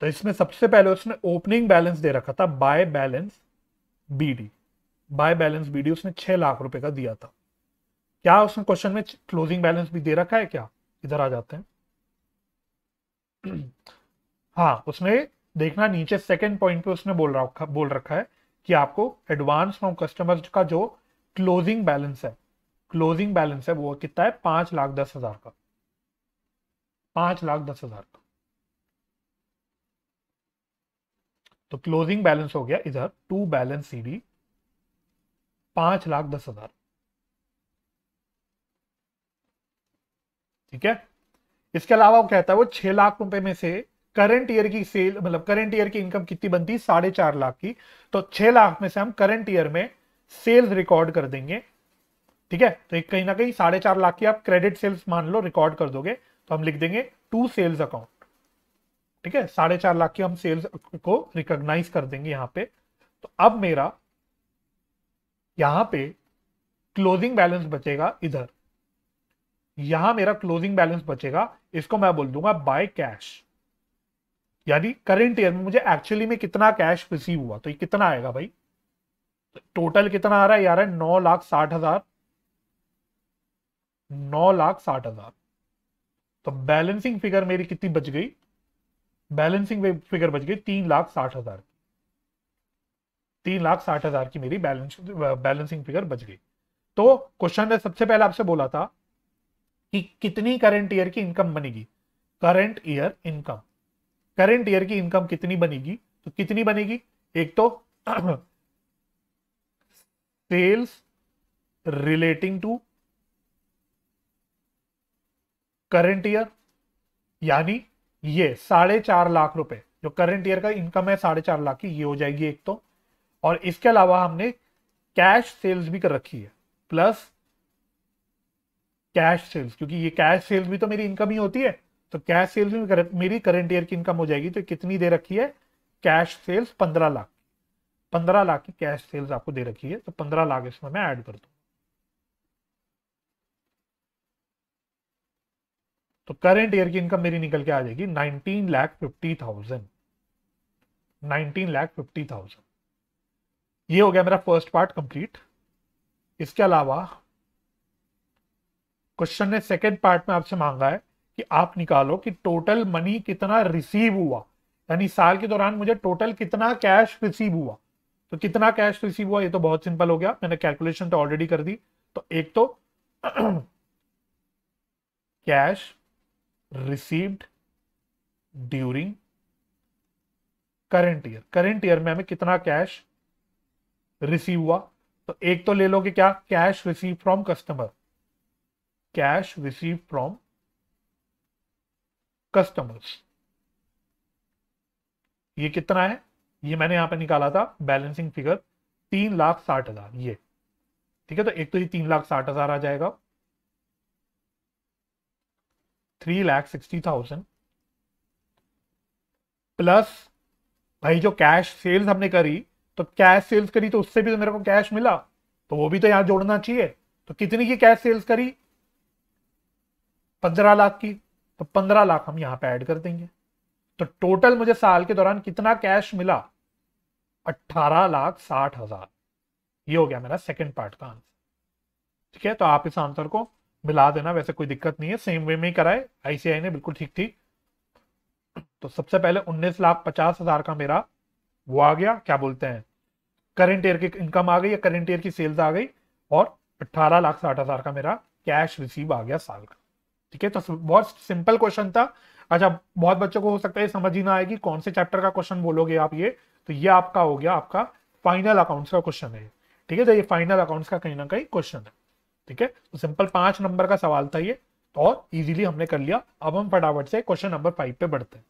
तो इसमें सबसे पहले उसने ओपनिंग बैलेंस दे रखा था by balance B D by balance B D उसने छह लाख रुपए का दिया था क्या उसने क्वेश्चन में क्लोजिंग बैलेंस भी दे रखा है क्या इधर आ जाते हैं हाँ उसने देखना नीचे सेकंड पॉइंट पे उसने बोल रखा बोल रखा है कि आपको एडवांस फ्रॉम कस्टमर्स का जो क्लोजिंग बैलेंस है क्लोजिंग बैलेंस है वो कितना है पांच लाख दस हजार का पांच लाख दस हजार का तो क्लोजिंग बैलेंस हो गया इधर टू बैलेंस सीडी पांच लाख दस हजार ठीक है इसके अलावा वो कहता है वो छह लाख रुपए में से करंट ईयर की सेल मतलब करंट ईयर की इनकम कितनी बनती है साढ़े चार लाख की तो छह लाख में से हम करंट ईयर में सेल्स रिकॉर्ड कर देंगे ठीक है तो एक कहीं ना कहीं साढ़े चार लाख की आप क्रेडिट सेल्स मान लो रिकॉर्ड कर दोगे तो हम लिख देंगे टू सेल्स अकाउंट ठीक है साढ़े चार लाख की हम सेल्स को रिकॉग्नाइज कर देंगे यहां पे तो अब मेरा यहां पे क्लोजिंग बैलेंस बचेगा इधर यहां मेरा क्लोजिंग बैलेंस बचेगा इसको मैं बोल दूंगा बाय कैश यानी करंट ईयर में मुझे एक्चुअली में कितना कैश रिसीव हुआ तो ये कितना आएगा भाई टोटल कितना आ रहा है यार है नौ लाख साठ हजार नौ लाख साठ हजार तो बैलेंसिंग फिगर मेरी कितनी बच गई बैलेंसिंग फिगर बच गई तीन लाख साठ हजार तीन लाख साठ हजार की मेरी बैलेंस बैलेंसिंग फिगर बच गई तो क्वेश्चन ने सबसे पहले आपसे बोला था कि कितनी करंट ईयर की इनकम बनेगी current year income current year की इनकम कितनी बनेगी तो कितनी बनेगी एक तो sales relating to current year यानी ये साढ़े चार लाख रुपए जो करंट ईयर का इनकम है साढ़े चार लाख की ये हो जाएगी एक तो और इसके अलावा हमने कैश सेल्स भी कर रखी है प्लस कैश सेल्स क्योंकि ये कैश सेल्स भी तो मेरी इनकम ही होती है तो कैश सेल्स में मेरी करंट ईयर की इनकम हो जाएगी तो कितनी दे रखी है कैश सेल्स पंद्रह लाख पंद्रह लाख की कैश सेल्स आपको दे रखी है तो पंद्रह लाख इसमें मैं ऐड कर दू तो करंट ईयर की इनकम मेरी निकल के आ जाएगी nineteen lakh fifty thousand nineteen lakh fifty thousand ये हो गया मेरा फर्स्ट पार्ट कंप्लीट इसके अलावा क्वेश्चन ने सेकेंड पार्ट में आपसे मांगा है कि आप निकालो कि टोटल मनी कितना रिसीव हुआ यानी साल के दौरान मुझे टोटल कितना कैश रिसीव हुआ तो कितना कैश रिसीव हुआ ये तो बहुत सिंपल हो गया मैंने कैलकुलेशन तो ऑलरेडी कर दी तो एक तो cash received during current year current year में हमें कितना कैश रिसीव हुआ तो एक तो ले लो कि क्या cash receive from customer cash receive from customers ये कितना है ये मैंने यहां पे निकाला था बैलेंसिंग फिगर तीन लाख साठ हजार ये ठीक है तो एक तो ये तीन लाख साठ हजार आ जाएगा three lakh sixty thousand plus भाई जो कैश सेल्स हमने करी तो कैश सेल्स करी तो उससे भी तो मेरे को कैश मिला तो वो भी तो यहां जोड़ना चाहिए तो कितनी की कैश सेल्स करी पंद्रह लाख की तो पंद्रह लाख हम यहां पे ऐड कर देंगे तो टोटल मुझे साल के दौरान कितना कैश मिला अट्ठारह लाख साठ हजार ये हो गया मेरा सेकंड पार्ट का आंसर ठीक है तो आप इस आंसर को मिला देना वैसे कोई दिक्कत नहीं है सेम वे में ही कराए आईसीआई ने बिल्कुल ठीक ठीक तो सबसे पहले उन्नीस लाख पचास हजार का मेरा वो आ गया क्या बोलते हैं करंट ईयर की इनकम आ गई या करंट ईयर की सेल्स आ गई और अट्ठारह लाख साठ हजार का मेरा कैश रिसीव आ गया साल का ठीक है तो बहुत सिंपल क्वेश्चन था अच्छा बहुत बच्चों को हो सकता है समझ ही ना आएगी कौन से चैप्टर का क्वेश्चन बोलोगे आप ये तो ये आपका हो गया आपका फाइनल अकाउंट्स का क्वेश्चन है ठीक है तो ये फाइनल अकाउंट्स का कहीं ना कहीं क्वेश्चन है ठीक है तो सिंपल पांच नंबर का सवाल था ये तो और इजीली हमने कर लिया अब हम फटाफट से क्वेश्चन नंबर फाइव पे बढ़ते हैं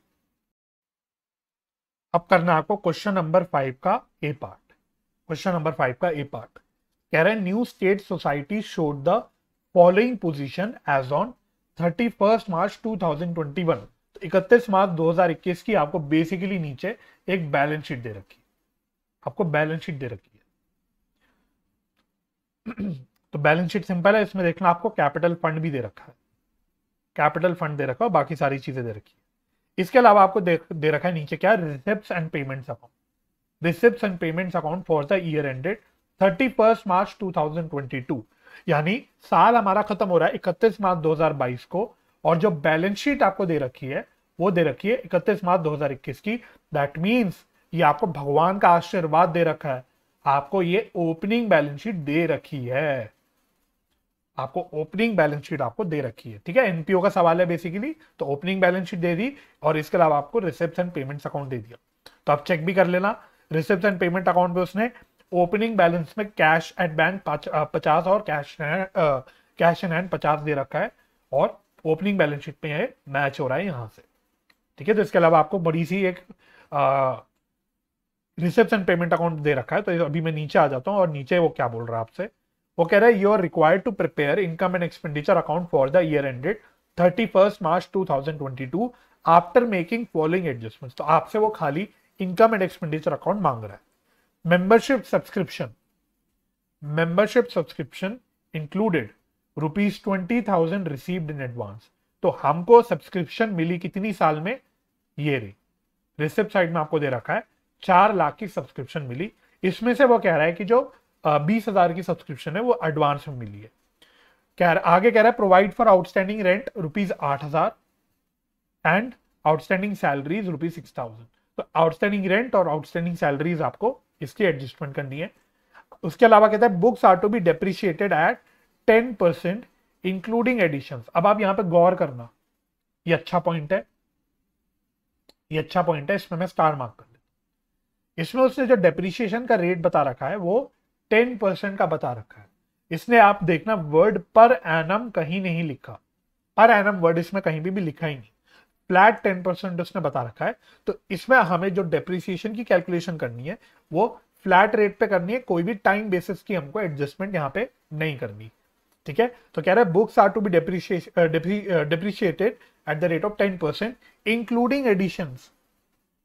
अब करना आपको क्वेश्चन नंबर फाइव का A part question number five का ए पार्ट कह रहे New State Society showed the following position as on thirty first March two thousand twenty one तो इकतीस मार्च दो हजार इक्कीस की आपको बेसिकली नीचे एक बैलेंस शीट दे रखी है आपको बैलेंस शीट दे रखी है तो बैलेंस शीट सिंपल है इसमें देखना आपको कैपिटल फंड भी दे रखा है कैपिटल फंड दे रखा है बाकी सारी चीजें दे रखी है इसके अलावा आपको दे, दे रखा है नीचे क्या receipt and payments account receipt and payments account for the year ended thirty first March two thousand twenty two यानी साल हमारा खत्म हो रहा है इकतीस मार्च 2022 को और जो बैलेंस शीट आपको दे रखी है वो दे रखी है इकतीस मार्च 2021 की दैट मीन्स ये आपको भगवान का आशीर्वाद दे रखा है आपको ये ओपनिंग बैलेंस शीट दे रखी है आपको ओपनिंग बैलेंस शीट आपको दे रखी है ठीक है एनपीओ का सवाल है बेसिकली तो ओपनिंग बैलेंस शीट दे दी और इसके अलावा आपको रिसेप्शन पेमेंट्स अकाउंट दे दिया तो आप चेक भी कर लेना रिसेप्शन पेमेंट अकाउंट पे उसने ओपनिंग बैलेंस में कैश एट बैंक पचास और कैश कैश इन हैंड पचास दे रखा है और ओपनिंग बैलेंस शीट पे यह मैच हो रहा है यहाँ से ठीक है तो इसके अलावा आपको बड़ी सी एक रिसेप्शन पेमेंट अकाउंट दे रखा है तो अभी मैं नीचे आ जाता हूँ और नीचे वो क्या बोल रहा है आपसे वो कह रहा है you are required to prepare income and expenditure account for the year ended thirty first March two thousand twenty two after making following adjustment तो आपसे वो खाली इनकम एंड एक्सपेंडिचर अकाउंट मांग रहा है subscription membership subscription included rupees twenty thousand receive in advance तो हमको subscription मिली कितनी साल में ये रही रिसिप्ट साइड में आपको दे रखा है चार लाख की सब्सक्रिप्शन मिली इसमें से वो कह रहा है कि जो बीस हजार की सब्सक्रिप्शन है वो एडवांस में मिली है कह रहा आगे कह रहा है provide for outstanding rent rupees आठ हजार and outstanding salaries rupees six thousand तो आउटस्टैंडिंग रेंट और आउटस्टैंडिंग सैलरीज आपको इसकी एडजस्टमेंट करनी है उसके अलावा कहता है books are to be depreciated at ten percent including addition अब आप यहां पे गौर करना ये अच्छा पॉइंट है ये अच्छा पॉइंट है इसमें मैं स्टार मार्क कर लू इसमें उसने जो डेप्रिशिएशन का रेट बता रखा है वो टेन का बता रखा है इसने आप देखना वर्ड पर एनम कहीं नहीं लिखा पर एनम वर्ड इसमें कहीं भी, भी लिखा ही नहीं फ्लैट टेन परसेंट उसने बता रखा है तो इसमें हमें जो डेप्रिसिएशन की कैलकुलेशन करनी है वो फ्लैट रेट पे करनी है कोई भी टाइम बेसिस की हमको एडजस्टमेंट यहाँ पे नहीं करनी ठीक है तो कह रहे हैं books are to be depreciated at the rate of ten percent including addition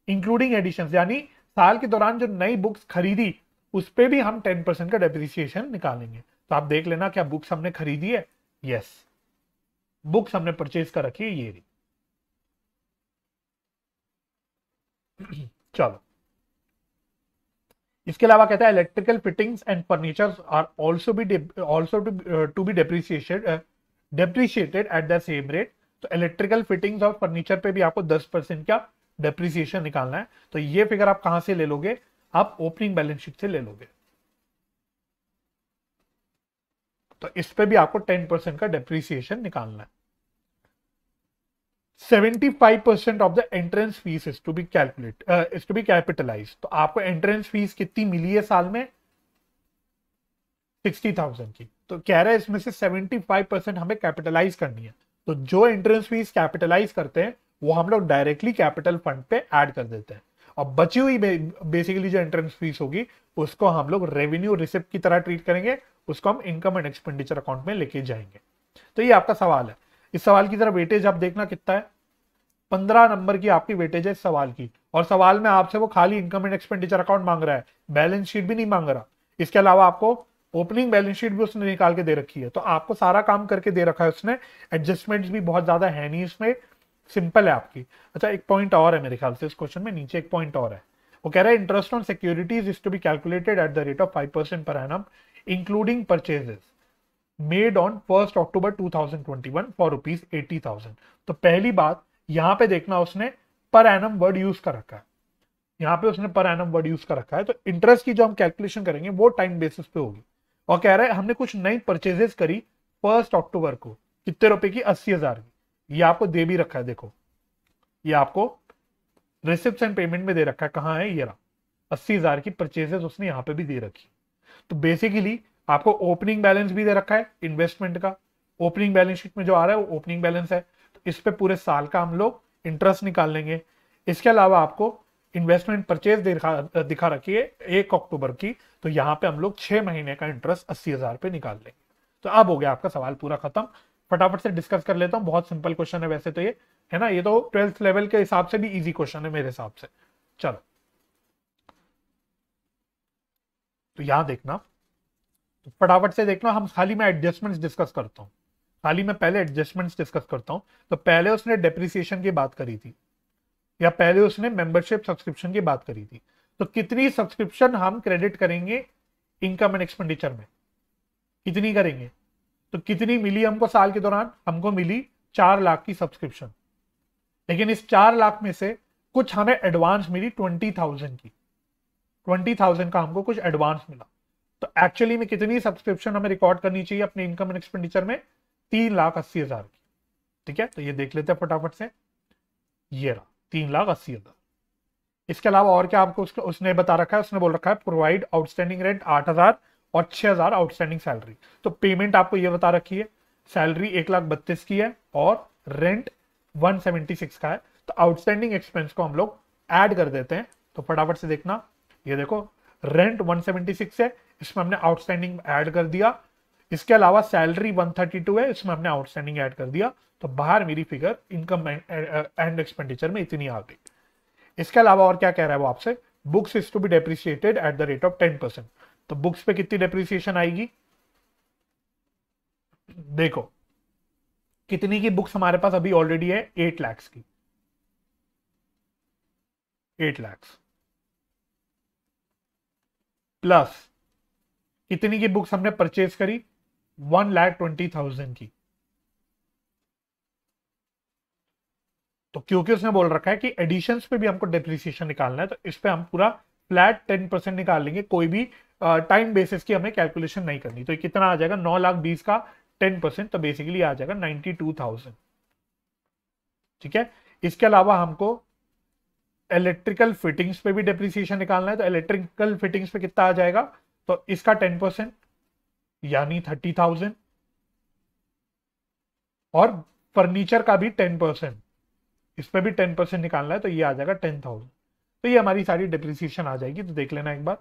including addition यानी साल के दौरान जो नई बुक्स खरीदी उस पर भी हम टेन परसेंट का डेप्रिसिएशन निकालेंगे तो आप देख लेना क्या बुक्स हमने खरीदी है यस yes. बुक्स हमने परचेज कर रखी है ये रही चलो इसके अलावा कहता है electrical fittings and furniture are also be also to be depreciated depreciated at the same rate तो इलेक्ट्रिकल फिटिंग्स और फर्नीचर पे भी आपको 10 परसेंट का डेप्रिसिएशन निकालना है तो ये फिगर आप कहां से ले लोगे आप ओपनिंग बैलेंस शीट से ले लोगे तो इस पे भी आपको 10 परसेंट का डेप्रिसिएशन निकालना है 75 percent of the entrance fees is to be calculate is to be capitalize तो आपको एंट्रेंस फीस कितनी मिली है साल में 60,000 की तो कह रहा है इसमें से 75 परसेंट हमें कैपिटलाइज करनी है तो जो एंट्रेंस फीस कैपिटलाइज करते हैं वो हम लोग डायरेक्टली कैपिटल फंड पे ऐड कर देते हैं और बची हुई बेसिकली जो एंट्रेंस फीस होगी उसको हम लोग रेवेन्यू रिसिप्ट की तरह ट्रीट करेंगे उसको हम इनकम एंड एक्सपेंडिचर अकाउंट में लेके जाएंगे तो ये आपका सवाल है इस सवाल की जरा वेटेज आप देखना कितना है पंद्रह नंबर की आपकी वेटेज है इस सवाल की और सवाल में आपसे वो खाली इनकम एंड एक्सपेंडिचर अकाउंट मांग रहा है बैलेंस शीट भी नहीं मांग रहा इसके अलावा आपको ओपनिंग बैलेंस शीट भी उसने निकाल के दे रखी है तो आपको सारा काम करके दे रखा है उसने एडजस्टमेंट भी बहुत ज्यादा है नहीं इसमें सिंपल है आपकी अच्छा एक पॉइंट और है मेरे ख्याल से इस क्वेश्चन में नीचे एक पॉइंट और है वो कह रहा है interest on securities is to be calculated at the rate of five percent per annum including purchases made on first October 2021 for rupees eighty thousand तो पहली बात यहां पे देखना उसने पर एनम वर्ड यूज कर रखा है यहां पे उसने पर एनम वर्ड यूज कर रखा है तो इंटरेस्ट की जो हम कैलकुलेशन करेंगे वो टाइम बेसिस पे होगी और कह रहा है हमने कुछ नई परचेजेस करी फर्स्ट अक्टूबर को कितने रुपए की अस्सी हजार की ये आपको दे भी रखा है देखो ये आपको रिसिप्ट एंड पेमेंट में दे रखा है कहाँ है ये रहा अस्सी हजार की परचेजेस उसने यहाँ पे भी दे रखी तो बेसिकली आपको ओपनिंग बैलेंस भी दे रखा है इन्वेस्टमेंट का ओपनिंग बैलेंस शीट में जो आ रहा है वो ओपनिंग बैलेंस है तो इस पर पूरे साल का हम लोग इंटरेस्ट निकाल लेंगे इसके अलावा आपको इन्वेस्टमेंट परचेज दिखा दिखा रखी है एक अक्टूबर की तो यहाँ पे हम लोग छह महीने का इंटरेस्ट अस्सी हजार पे निकाल लेंगे तो अब हो गया आपका सवाल पूरा खत्म फटाफट से डिस्कस कर लेता हूँ बहुत सिंपल क्वेश्चन है वैसे तो ये है ना ये तो ट्वेल्थ लेवल के हिसाब से भी इजी क्वेश्चन है मेरे हिसाब से चलो तो यहां देखना तो फटाफट से देखना हम खाली मैं एडजस्टमेंट्स डिस्कस करता हूँ खाली मैं पहले एडजस्टमेंट्स डिस्कस करता हूँ तो पहले उसने डेप्रिसिएशन की बात करी थी या पहले उसने मेंबरशिप सब्सक्रिप्शन की बात करी थी तो कितनी सब्सक्रिप्शन हम क्रेडिट करेंगे इनकम एंड एक्सपेंडिचर में कितनी करेंगे तो कितनी मिली हमको साल के दौरान हमको मिली चार लाख की सब्सक्रिप्शन लेकिन इस चार लाख में से कुछ हमें एडवांस मिली ट्वेंटी थाउजेंड की ट्वेंटी थाउजेंड का हमको कुछ एडवांस मिला तो एक्चुअली में कितनी सब्सक्रिप्शन हमें रिकॉर्ड करनी चाहिए अपने इनकम एंड एक्सपेंडिचर में तीन लाख अस्सी हजार की ठीक है तो ये देख लेते हैं फटाफट से ये रहा तीन लाख अस्सी हजार इसके अलावा और क्या आपको उसको उसने बता रखा है उसने बोल रखा है प्रोवाइड आउटस्टैंडिंग रेंट आठ हजार और छह हजार आउटस्टैंडिंग सैलरी तो पेमेंट आपको ये बता रखी है सैलरी एक लाख बत्तीस की है और रेंट वन सेवेंटी सिक्स का है तो आउटस्टैंडिंग एक्सपेंस को हम लोग एड कर देते हैं तो फटाफट से देखना ये देखो रेंट वन सेवेंटी सिक्स है इसमें हमने आउटस्टैंडिंग ऐड कर दिया इसके अलावा सैलरी 132 है इसमें हमने आउटस्टैंडिंग ऐड कर दिया तो बाहर मेरी फिगर इनकम एंड एक्सपेंडिचर में इतनी आ गई इसके अलावा और क्या कह रहा है वो आपसे books is to be depreciated at the rate of ten percent तो बुक्स पे कितनी डेप्रिसिएशन आएगी देखो कितनी की बुक्स हमारे पास अभी ऑलरेडी है एट लैक्स की एट लैक्स प्लस कितनी की बुक्स हमने परचेज करी वन लैख ट्वेंटी थाउजेंड की तो क्योंकि उसने बोल रखा है कि एडिशंस पे भी हमको डेप्रिसिएशन निकालना है तो इस पे हम पूरा फ्लैट टेन परसेंट निकाल लेंगे कोई भी टाइम uh, बेसिस की हमें कैलकुलेशन नहीं करनी तो कितना आ जाएगा नौ लाख बीस का टेन परसेंट तो बेसिकली आ जाएगा नाइन्टी टू थाउजेंड ठीक है इसके अलावा हमको इलेक्ट्रिकल फिटिंग्स पे भी डेप्रिसिएशन निकालना है तो इलेक्ट्रिकल फिटिंग्स पे कितना आ जाएगा तो इसका टेन परसेंट यानी थर्टी थाउजेंड और फर्नीचर का भी टेन परसेंट इस पर भी टेन परसेंट निकालना है तो ये आ जाएगा टेन थाउजेंड तो ये हमारी सारी डिप्रिसिएशन आ जाएगी तो देख लेना एक बार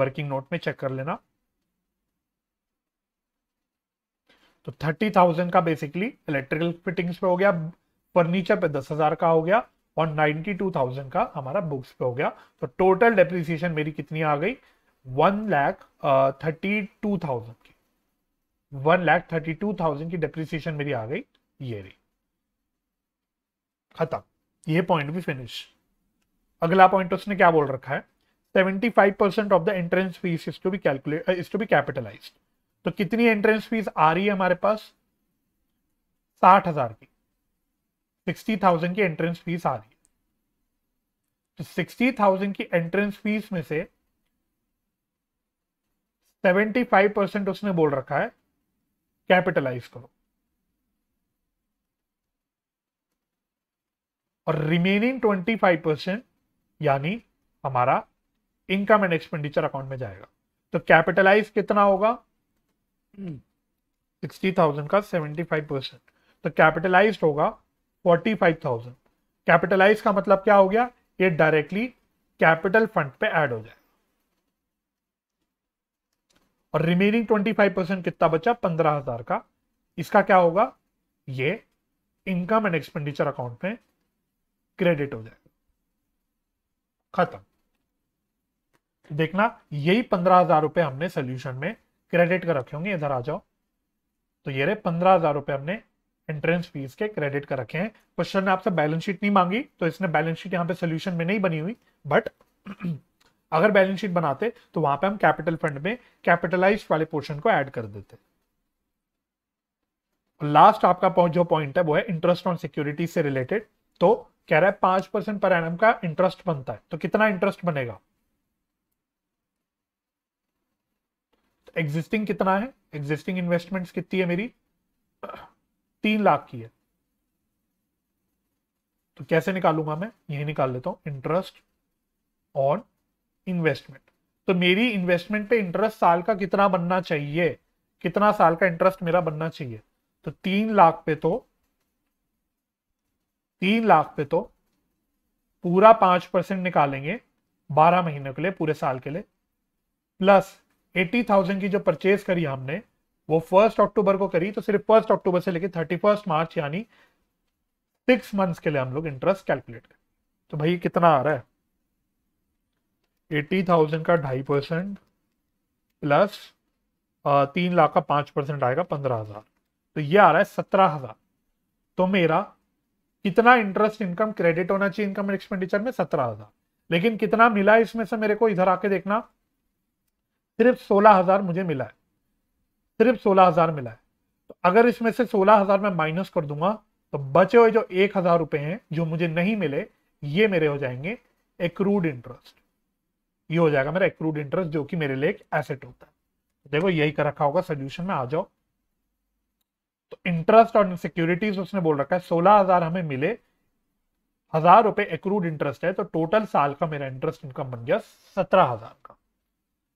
वर्किंग नोट में चेक कर लेना तो थर्टी थाउजेंड का बेसिकली इलेक्ट्रिकल फिटिंग्स पे हो गया फर्नीचर पे दस हजार का हो गया और नाइनटी टू थाउजेंड का हमारा बुक्स पे हो गया तो टोटल डेप्रिसिएशन मेरी कितनी आ गई one lakh thirty two thousand की one lakh thirty two thousand की डिप्रिसिएशन मेरी आ गई ये रही खत्म ये पॉइंट भी फिनिश अगला पॉइंट उसने क्या बोल रखा है seventy five percent of the entrance fees is to be calculate is to be capitalize तो कितनी एंट्रेंस फीस आ रही है हमारे पास साठ हजार की सिक्सटी थाउजेंड की एंट्रेंस फीस आ रही है तो सिक्सटी थाउजेंड की एंट्रेंस फीस में से सेवेंटी फाइव परसेंट उसने बोल रखा है कैपिटलाइज करो और रिमेनिंग ट्वेंटी फाइव परसेंट यानी हमारा इनकम एंड एक्सपेंडिचर अकाउंट में जाएगा तो कैपिटलाइज कितना होगा सिक्सटी थाउजेंड का सेवेंटी फाइव परसेंट तो कैपिटलाइज होगा फोर्टी फाइव थाउजेंड कैपिटलाइज का मतलब क्या हो गया ये डायरेक्टली कैपिटल फंड पे ऐड हो जाए और रिमेनिंग 25 परसेंट कितना बचा पंद्रह हजार का इसका क्या होगा ये इनकम एंड एक्सपेंडिचर अकाउंट में क्रेडिट हो जाएगा खत्म देखना यही पंद्रह हजार रुपए हमने सोल्यूशन में क्रेडिट कर रखे होंगे इधर आ जाओ तो ये रहे पंद्रह हजार रुपए हमने एंट्रेंस फीस के क्रेडिट कर रखे हैं क्वेश्चन ने आपसे बैलेंस शीट नहीं मांगी तो इसने बैलेंस शीट यहां पे सोल्यूशन में नहीं बनी हुई बट अगर बैलेंस शीट बनाते तो वहां पे हम कैपिटल फंड में कैपिटलाइज वाले पोर्शन को ऐड कर देते लास्ट आपका जो पॉइंट है वो है इंटरेस्ट ऑन सिक्योरिटी से रिलेटेड तो कह रहा है पांच परसेंट पर एनम का इंटरेस्ट बनता है तो कितना इंटरेस्ट बनेगा एग्जिस्टिंग तो कितना है एग्जिस्टिंग इन्वेस्टमेंट कितनी है मेरी तीन लाख की है तो कैसे निकालूंगा मैं यही निकाल लेता हूं इंटरेस्ट ऑन इन्वेस्टमेंट तो मेरी इन्वेस्टमेंट पे इंटरेस्ट साल का कितना बनना चाहिए कितना साल का इंटरेस्ट मेरा बनना चाहिए तो तीन लाख पे तो तीन लाख पे तो पूरा पांच परसेंट निकालेंगे बारह महीने के लिए पूरे साल के लिए प्लस एटी थाउजेंड की जो परचेज करी हमने वो फर्स्ट अक्टूबर को करी तो सिर्फ फर्स्ट अक्टूबर से लेकर थर्टी फर्स्ट मार्च यानी सिक्स मंथ्स के लिए हम लोग इंटरेस्ट कैलकुलेट करें तो भाई कितना आ रहा है एटी थाउजेंड का ढाई परसेंट प्लस तीन लाख का पांच परसेंट आएगा पंद्रह हज़ार तो ये आ रहा है सत्रह हज़ार तो मेरा कितना इंटरेस्ट इनकम क्रेडिट होना चाहिए इनकम एक्सपेंडिचर में सत्रह हज़ार लेकिन कितना मिला इसमें से मेरे को इधर आके देखना सिर्फ सोलह हज़ार मुझे मिला है सिर्फ सोलह हज़ार मिला है तो अगर इसमें से सोलह हज़ार मैं माइनस कर दूंगा तो बचे हुए जो एक हज़ार रुपए हैं जो मुझे नहीं मिले ये मेरे हो जाएंगे एक इंटरेस्ट ये हो जाएगा मेरा एक्रूड इंटरेस्ट जो कि मेरे लिए एक एसेट होता है देखो यही कर रखा होगा सोल्यूशन में आ जाओ तो इंटरेस्ट और सिक्योरिटीज उसने बोल रखा है सोलह हजार हमें मिले हजार रुपए एक्रूड इंटरेस्ट है तो टोटल साल का मेरा इंटरेस्ट इनकम बन गया सत्रह हजार का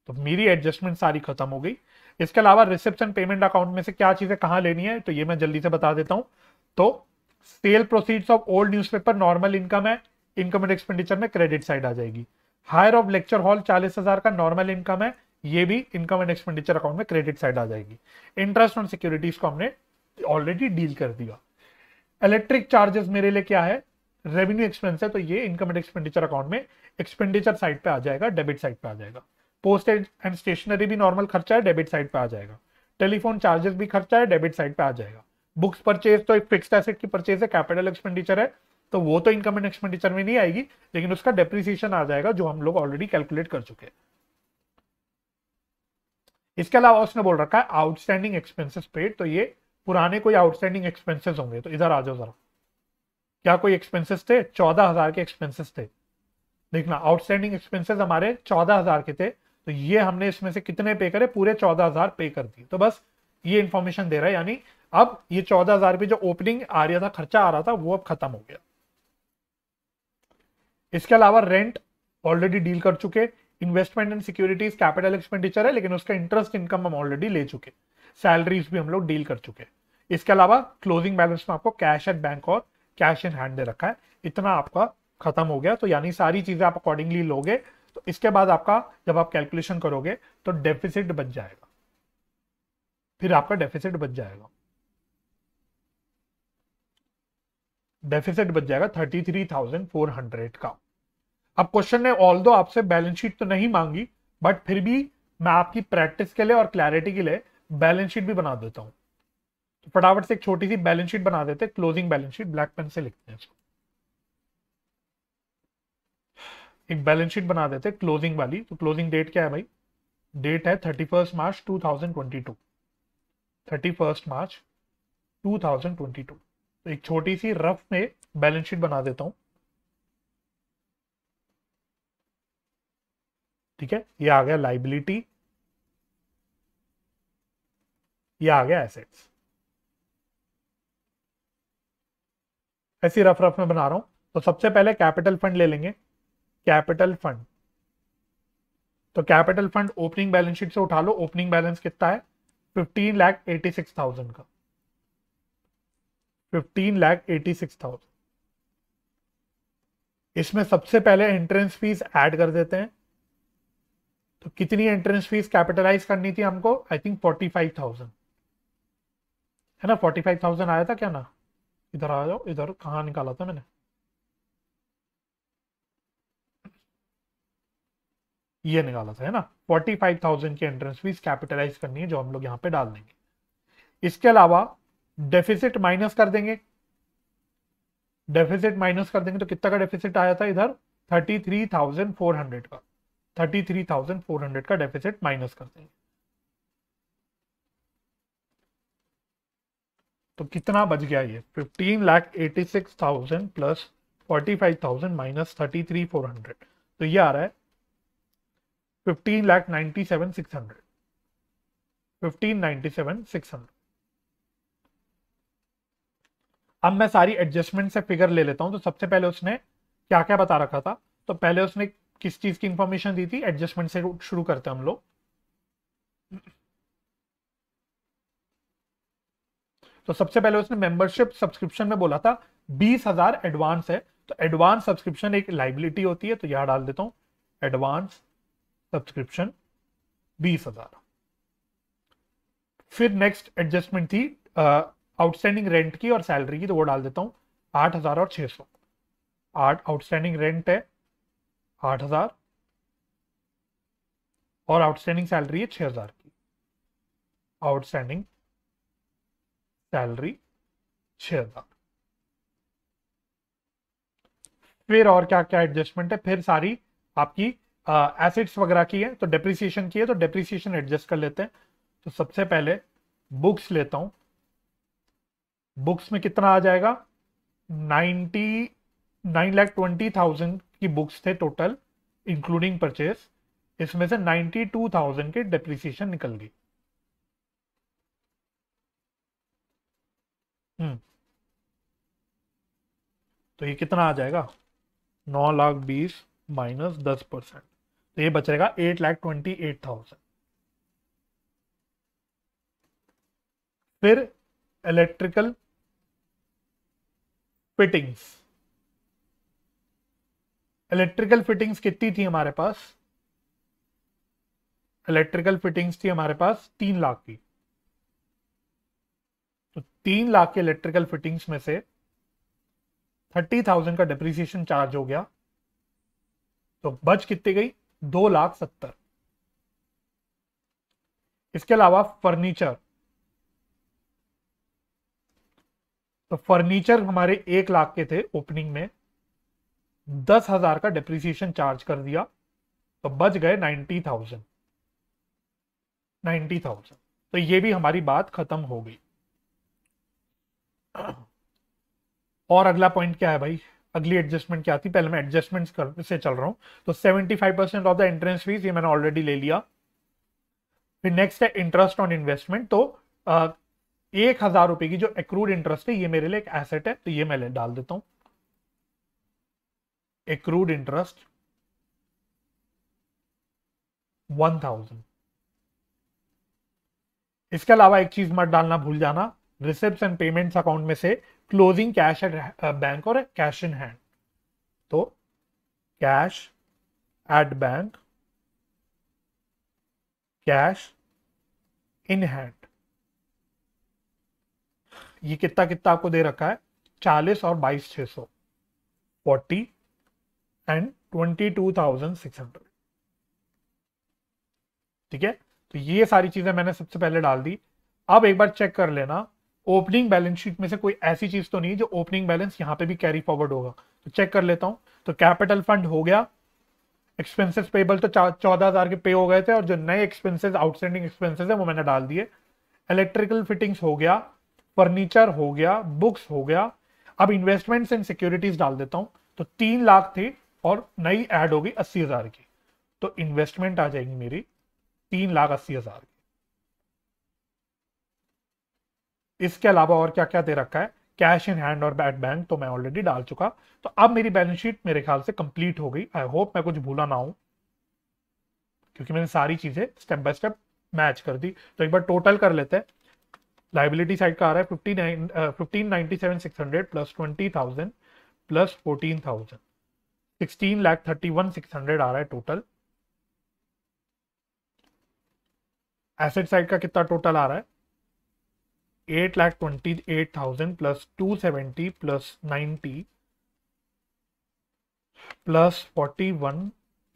तो मेरी एडजस्टमेंट सारी खत्म हो गई इसके अलावा रिसेप्शन पेमेंट अकाउंट में से क्या चीजें कहां लेनी है तो ये मैं जल्दी से बता देता हूं तो sale proceeds of old newspaper normal income है इनकम एंड एक्सपेंडिचर में क्रेडिट साइड आ जाएगी हायर ऑफ लेक्चर हॉल चालीस हजार का नॉर्मल इनकम है ये भी इनकम एंड एक्सपेंडिचर अकाउंट में क्रेडिट साइड आ जाएगी इंटरेस्ट ऑन सिक्योरिटीज को हमने ऑलरेडी डील कर दिया इलेक्ट्रिक चार्जेस मेरे लिए क्या है रेवेन्यू एक्सपेंस है तो ये इनकम एंड एक्सपेंडिचर अकाउंट में एक्सपेंडिचर साइड पे आ जाएगा डेबिट साइड पे आ जाएगा पोस्टेज एंड स्टेशनरी भी नॉर्मल खर्चा है डेबिट साइड पे आ जाएगा टेलीफोन चार्जेस भी खर्चा है डेबिट साइड पे आ जाएगा बुक्स परचेज तो एक फिक्स एसेट की परचेज है कैपिटल एक्सपेंडिचर है तो वो तो इनकम एंड एक्सपेंडिचर में नहीं आएगी लेकिन उसका डेप्रिसिएशन आ जाएगा जो हम लोग ऑलरेडी कैलकुलेट कर चुके हैं इसके अलावा उसने बोल रखा है आउटस्टैंडिंग एक्सपेंसेस पेड तो ये पुराने कोई आउटस्टैंडिंग एक्सपेंसेस होंगे तो इधर आ जाओ जरा क्या कोई एक्सपेंसेस थे चौदह हजार के एक्सपेंसेस थे देखना आउटस्टैंडिंग एक्सपेंसेस हमारे चौदह हजार के थे तो ये हमने इसमें से कितने पे करे पूरे चौदह हजार पे कर दिए तो बस ये इंफॉर्मेशन दे रहा है यानी अब ये चौदह हजार पे जो ओपनिंग आ रहा था खर्चा आ रहा था वो अब खत्म हो गया इसके अलावा रेंट ऑलरेडी डील कर चुके investment and securities capital expenditure है लेकिन उसका इंटरेस्ट इनकम हम ऑलरेडी ले चुके सैलरीज भी हम लोग डील कर चुके इसके अलावा क्लोजिंग बैलेंस में आपको कैश एट बैंक और कैश इन हैंड दे रखा है इतना आपका खत्म हो गया तो यानी सारी चीजें आप अकॉर्डिंगली लोगे तो इसके बाद आपका जब आप कैलकुलेशन करोगे तो डेफिसिट बच जाएगा फिर आपका डेफिसिट बच जाएगा डेफिसिट बच जाएगा thirty three thousand four hundred का अब क्वेश्चन ने ऑल दो आपसे बैलेंस शीट तो नहीं मांगी बट फिर भी मैं आपकी प्रैक्टिस के लिए और क्लैरिटी के लिए बैलेंस शीट भी बना देता हूं तो फटाफट से एक छोटी सी बैलेंस शीट बना देते हैं closing balance sheet black pen से लिखते हैं इसको एक बैलेंस शीट बना देते हैं क्लोजिंग वाली तो क्लोजिंग डेट क्या है भाई डेट है thirty first March two thousand twenty two thirty first March two thousand twenty two एक छोटी सी रफ में बैलेंस शीट बना देता हूँ ठीक है ये आ गया लाइबिलिटी ये आ गया एसेट्स ऐसी रफ रफ में बना रहा हूं तो सबसे पहले कैपिटल फंड ले लेंगे कैपिटल फंड तो capital fund opening balance sheet से उठा लो ओपनिंग बैलेंस कितना है fifteen lakh eighty six thousand का fifteen lakh eighty six thousand इसमें सबसे पहले एंट्रेंस फीस ऐड कर देते हैं तो कितनी एंट्रेंस फीस कैपिटलाइज करनी थी हमको I think forty five thousand है ना फोर्टी फाइव थाउजेंड आया था क्या ना इधर आ जाओ इधर कहाँ निकाला था मैंने ये निकाला था है ना फोर्टी फाइव थाउजेंड की एंट्रेंस फीस कैपिटलाइज करनी है जो हम लोग यहाँ पे डाल देंगे इसके अलावा डेफिसिट माइनस कर देंगे डेफिसिट माइनस कर देंगे तो कितना का डेफिसिट आया था इधर thirty three thousand four hundred का thirty three thousand four hundred का डेफिसिट माइनस कर देंगे तो कितना बच गया ये fifteen lakh eighty six thousand plus forty five thousand minus thirty three four hundred तो ये आ रहा है fifteen lakh ninety seven six hundred fifteen ninety seven six hundred अब मैं सारी एडजस्टमेंट से फिगर ले लेता हूं तो सबसे पहले उसने क्या क्या बता रखा था तो पहले उसने किस चीज की इंफॉर्मेशन दी थी एडजस्टमेंट से शुरू करते हैं हम लोग तो सबसे पहले उसने मेंबरशिप सब्सक्रिप्शन में बोला था बीस हजार एडवांस है तो एडवांस सब्सक्रिप्शन एक लाइबिलिटी होती है तो यहां डाल देता हूं एडवांस सब्सक्रिप्शन बीस हजार फिर नेक्स्ट एडजस्टमेंट थी आउटस्टैंडिंग रेंट की और सैलरी की तो वो डाल देता हूं आठ हजार और छह सौ आठ आउटस्टैंडिंग रेंट है आठ हजार और आउटस्टैंडिंग सैलरी है छह हजार की आउटस्टैंडिंग सैलरी छह हजार फिर और क्या क्या एडजस्टमेंट है फिर सारी आपकी एसेट्स वगैरह की है तो डेप्रिसिएशन की है तो डेप्रिसिएशन एडजस्ट कर लेते हैं तो सबसे पहले बुक्स लेता हूं बुक्स में कितना आ जाएगा ninety nine lakh twenty thousand की बुक्स थे टोटल इंक्लूडिंग परचेस इसमें से 92,000 के डिप्रिसिएशन निकल गई हम्म। तो ये कितना आ जाएगा नौ लाख बीस माइनस दस परसेंट तो ये बचेगा eight lakh twenty eight thousand फिर इलेक्ट्रिकल फिटिंग्स इलेक्ट्रिकल फिटिंग्स कितनी थी हमारे पास इलेक्ट्रिकल फिटिंग्स थी हमारे पास तीन लाख की तो तीन लाख के इलेक्ट्रिकल फिटिंग्स में से थर्टी थाउजेंड का डिप्रिसिएशन चार्ज हो गया तो बच कितनी गई दो लाख सत्तर इसके अलावा फर्नीचर तो फर्नीचर हमारे एक लाख के थे ओपनिंग में दस हजार का डिप्रिसिएशन चार्ज कर दिया तो बच गए नाइन्टी थाउजेंड नाइन्टी थाउजेंड तो ये भी हमारी बात खत्म हो गई और अगला पॉइंट क्या है भाई अगली एडजस्टमेंट क्या थी पहले मैं एडजस्टमेंट से चल रहा हूं तो seventy five percent of the entrance fee ये मैंने ऑलरेडी ले लिया फिर नेक्स्ट है इंटरेस्ट ऑन इन्वेस्टमेंट तो एक हजार रुपए की जो एक्रूड इंटरेस्ट है ये मेरे लिए एक एसेट है तो ये मैं डाल देता हूं accrued interest 1000 इसके अलावा एक चीज मत डालना भूल जाना रिसिप्ट एंड पेमेंट्स अकाउंट में से क्लोजिंग कैश एट बैंक और कैश इन हैंड तो cash at bank cash in hand ये कितना कितना आपको दे रखा है चालीस और बाईस छह सौ forty and twenty two thousand six hundred ठीक है तो ये सारी चीजें मैंने सबसे पहले डाल दी अब एक बार चेक कर लेना ओपनिंग बैलेंस शीट में से कोई ऐसी चीज तो नहीं जो ओपनिंग बैलेंस यहां पे भी कैरी फॉरवर्ड होगा तो चेक कर लेता हूँ तो कैपिटल फंड हो गया एक्सपेंसेस पेबल तो चौदह हजार के पे हो गए थे और जो नए एक्सपेंसेस आउटस्टैंडिंग एक्सपेंसेस है वो मैंने डाल दिए इलेक्ट्रिकल फिटिंग्स हो गया फर्नीचर हो गया बुक्स हो गया अब इन्वेस्टमेंट्स एंड सिक्योरिटीज डाल देता हूँ तो तीन लाख थी और नई ऐड होगी अस्सी हज़ार की तो इन्वेस्टमेंट आ जाएगी मेरी तीन लाख अस्सी हज़ार की इसके अलावा और क्या क्या दे रखा है कैश इन हैंड और बैट बैंक तो मैं ऑलरेडी डाल चुका तो अब मेरी बैलेंस शीट मेरे ख्याल से कंप्लीट हो गई आई होप मैं कुछ भूला ना हूं क्योंकि मैंने सारी चीज़ें स्टेप बाय स्टेप मैच कर दी तो एक बार टोटल कर लेते हैं लाइबिलिटी साइड का आ रहा है fifty nine fifteen ninety seven six hundred plus twenty thousand plus fourteen thousand sixteen lakh thirty one six hundred आ रहा है टोटल एसेट साइड का कितना टोटल आ रहा है eight lakh twenty eight thousand plus two seventy plus ninety plus forty one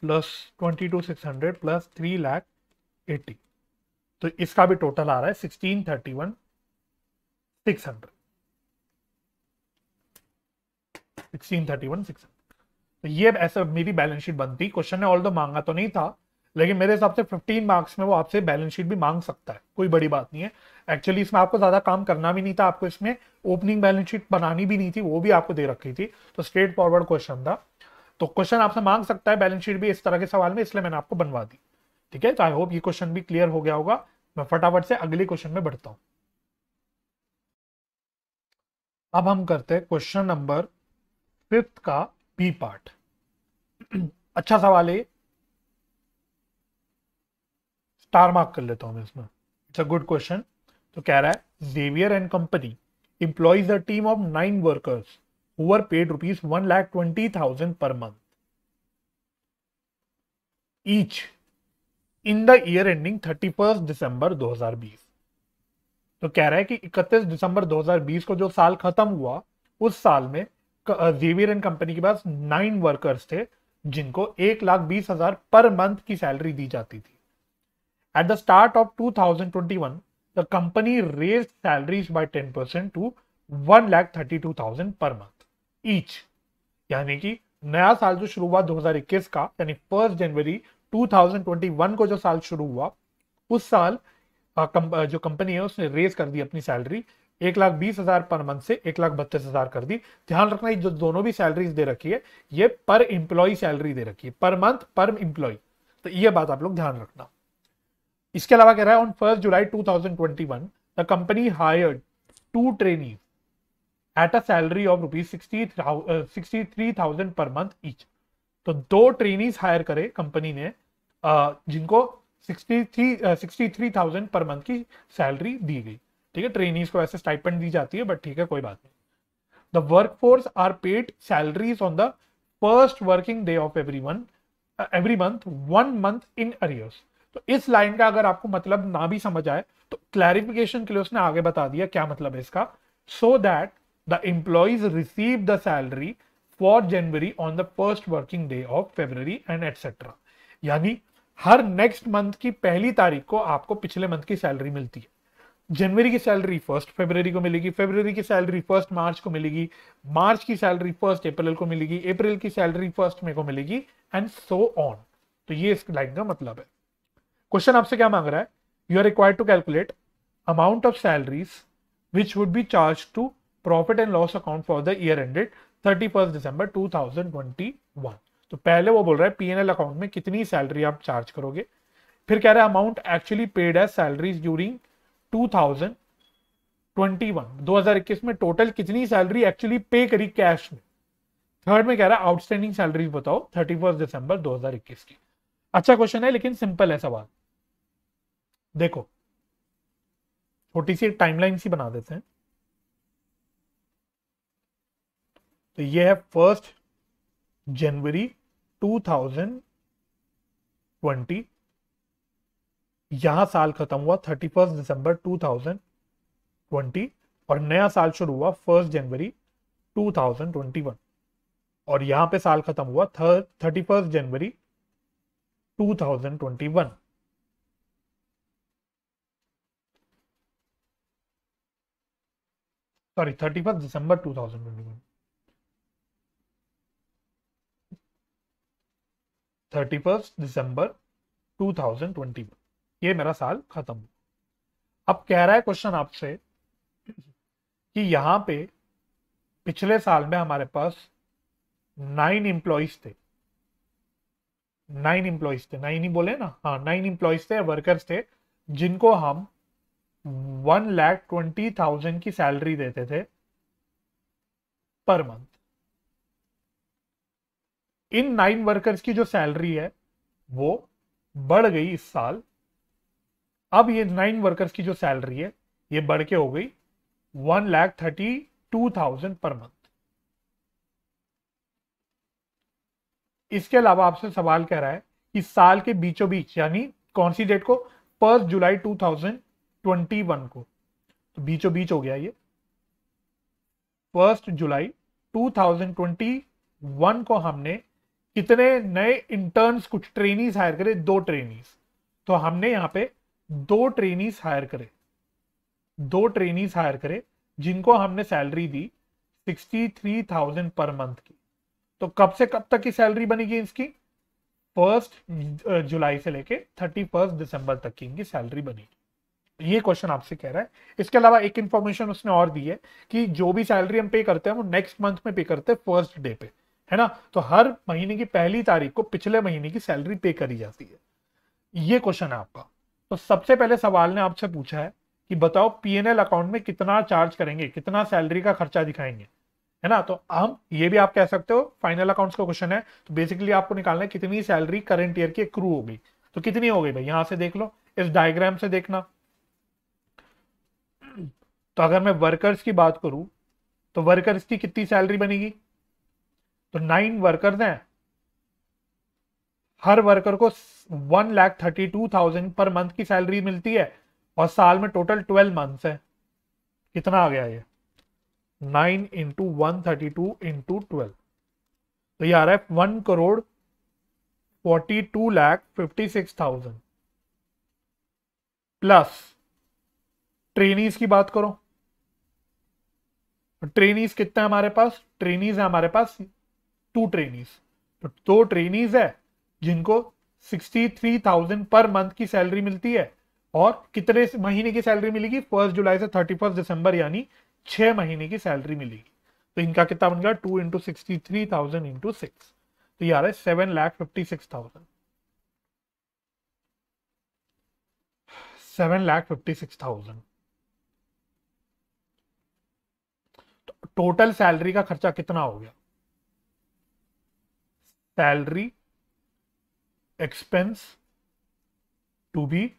plus twenty two six hundred plus three lakh eighty तो इसका भी टोटल आ रहा है sixteen thirty one six hundred sixteen thirty one six hundred तो ये ऐसे मेरी बैलेंस शीट बनती क्वेश्चन ने ऑल दो मांगा तो नहीं था लेकिन मेरे हिसाब से 15 मार्क्स में वो आपसे बैलेंस शीट भी मांग सकता है कोई बड़ी बात नहीं है एक्चुअली इसमें आपको ज्यादा काम करना भी नहीं था आपको इसमें ओपनिंग बैलेंस शीट बनानी भी नहीं थी वो भी आपको दे रखी थी तो स्ट्रेट फॉरवर्ड क्वेश्चन था तो क्वेश्चन आपसे मांग सकता है बैलेंस शीट भी इस तरह के सवाल में इसलिए मैंने आपको बनवा दी ठीक है तो आई होप ये क्वेश्चन भी क्लियर हो गया होगा मैं फटाफट से अगले क्वेश्चन में बढ़ता हूं अब हम करते हैं क्वेश्चन नंबर फिफ्थ का पी पार्ट अच्छा सवाल है स्टार मार्क कर लेता हूं मैं इसमें इट्स अ गुड क्वेश्चन तो कह रहा है Xavier and company employs a team of nine workers workers paid rupees one rupees twenty thousand per month each in the year ending thirty first December 2020 तो कह रहा है कि 31 दिसंबर 2020 को जो साल खत्म हुआ उस साल में जेवियर एंड कंपनी के पास नाइन वर्कर्स थे जिनको एक लाख बीस हजार पर मंथ की सैलरी दी जाती थी at the start of two thousand twenty one the company raise salaries by ten percent to one lakh thirty two thousand per month each यानी कि नया साल जो शुरू हुआ 2021 का यानी फर्स्ट जनवरी 2021 को जो साल शुरू हुआ उस साल जो कंपनी है उसने रेज कर दी अपनी सैलरी एक लाख बीस हजार पर मंथ से एक लाख बत्तीस हजार कर दी ध्यान रखना जो दोनों भी सैलरीज दे रखी है ये पर एम्प्लॉय सैलरी दे रखी है पर मंथ पर एम्प्लॉय तो ये बात आप लोग ध्यान रखना इसके अलावा कह रहा है on first July 2021 thousand company hired two trainee at a salary of rupees sixty three thousand per month each तो दो ट्रेनीज हायर करे कंपनी ने uh, जिनको sixty three sixty three thousand per month की सैलरी दी गई ठीक है ट्रेनिंग को ऐसे स्टाइपेंड दी जाती है बट ठीक है कोई बात नहीं the workforce are paid salaries on the first working day of every one every month one month in arrears तो इस लाइन का अगर आपको मतलब ना भी समझ आए तो क्लैरिफिकेशन के लिए उसने आगे बता दिया क्या मतलब है इसका so that the employees receive the salary for January on the first working day of February and etcetera यानी हर नेक्स्ट मंथ की पहली तारीख को आपको पिछले मंथ की सैलरी मिलती है जनवरी की सैलरी फर्स्ट फरवरी को मिलेगी फरवरी की सैलरी फर्स्ट मार्च को मिलेगी मार्च की सैलरी फर्स्ट अप्रैल को मिलेगी अप्रैल की सैलरी फर्स्ट मे को मिलेगी एंड सो ऑन तो ये इस लाइन का मतलब है क्वेश्चन आपसे क्या मांग रहा है you are required to calculate amount of salaries which would be charge to profit and loss account for the year ended thirty first December two thousand twenty one तो पहले वो बोल रहा है पी एन एल अकाउंट में कितनी salary आप charge करोगे फिर कह रहा है amount actually paid as salaries during 2021 में टोटल कितनी सैलरी एक्चुअली पे करी कैश में थर्ड में कह रहा है आउटस्टैंडिंग सैलरी बताओ थर्टी फर्स्ट दिसंबर 2021 की अच्छा क्वेश्चन है लेकिन सिंपल है सवाल देखो छोटी सी टाइमलाइन सी बना देते हैं तो ये है फर्स्ट जनवरी 2020 यहां साल खत्म हुआ thirty first December two thousand twenty और नया साल शुरू हुआ first January two thousand twenty one और यहां पे साल खत्म हुआ thirty first January two thousand twenty one sorry thirty first December two thousand twenty one thirty first December two thousand twenty one ये मेरा साल खत्म अब कह रहा है क्वेश्चन आपसे कि यहां पे पिछले साल में हमारे पास नाइन इंप्लॉइज थे नाइन इंप्लॉइज थे नाइन ही बोले ना हाँ नाइन इंप्लॉइज थे वर्कर्स थे जिनको हम वन लैख ट्वेंटी थाउजेंड की सैलरी देते थे per month in nine workers की जो सैलरी है वो बढ़ गई इस साल अब ये नाइन वर्कर्स की जो सैलरी है ये बढ़ के हो गई one lakh thirty two thousand per month इसके अलावा आपसे सवाल कह रहा है कि साल के बीचों बीच यानी कौन सी डेट को first July two thousand twenty one को तो बीचों बीच हो गया ये first July two thousand twenty one को हमने कितने नए इंटर्न्स कुछ ट्रेनिंग हायर करे दो ट्रेनिंग तो हमने यहां पे दो ट्रेनीस हायर करे दो ट्रेनीस हायर करे जिनको हमने सैलरी दी sixty three thousand per month की तो कब से कब तक की सैलरी बनेगी इसकी फर्स्ट जुलाई से लेके थर्टी फर्स्ट दिसंबर तक की इनकी सैलरी बनेगी ये क्वेश्चन आपसे कह रहा है इसके अलावा एक इन्फॉर्मेशन उसने और दी है कि जो भी सैलरी हम पे करते हैं वो नेक्स्ट मंथ में पे करते हैं फर्स्ट डे पे है ना तो हर महीने की पहली तारीख को पिछले महीने की सैलरी पे करी जाती है ये क्वेश्चन है आपका तो सबसे पहले सवाल ने आपसे पूछा है कि बताओ पीएनएल अकाउंट में कितना चार्ज करेंगे कितना सैलरी का खर्चा दिखाएंगे है ना तो हम ये भी आप कह सकते हो फाइनल अकाउंट्स का क्वेश्चन है तो बेसिकली आपको निकालना है कितनी सैलरी करंट ईयर की क्रू हो गई तो कितनी हो गई भाई यहां से देख लो इस डायग्राम से देखना तो अगर मैं वर्कर्स की बात करूं तो वर्कर्स की कितनी सैलरी बनेगी तो नाइन वर्कर्स हैं हर वर्कर को one lakh thirty two thousand per month की सैलरी मिलती है और साल में टोटल ट्वेल्व मंथ्स है कितना आ गया ये nine into one thirty two into twelve तो ये आ रहा है one crore forty two lakh fifty six thousand plus trainees की बात करो ट्रेनीज तो कितने हमारे पास ट्रेनीज है हमारे पास टू ट्रेनीज तो दो ट्रेनीज है जिनको 63,000 पर मंथ की सैलरी मिलती है और कितने महीने की सैलरी मिलेगी फर्स्ट जुलाई से थर्टी फर्स्ट दिसंबर यानी छह महीने की सैलरी मिलेगी तो इनका कितना बन गया two into sixty three thousand into six तो ये आ रहा है seven lakh fifty six thousand seven lakh fifty six thousand total salary का खर्चा कितना हो गया salary expense to be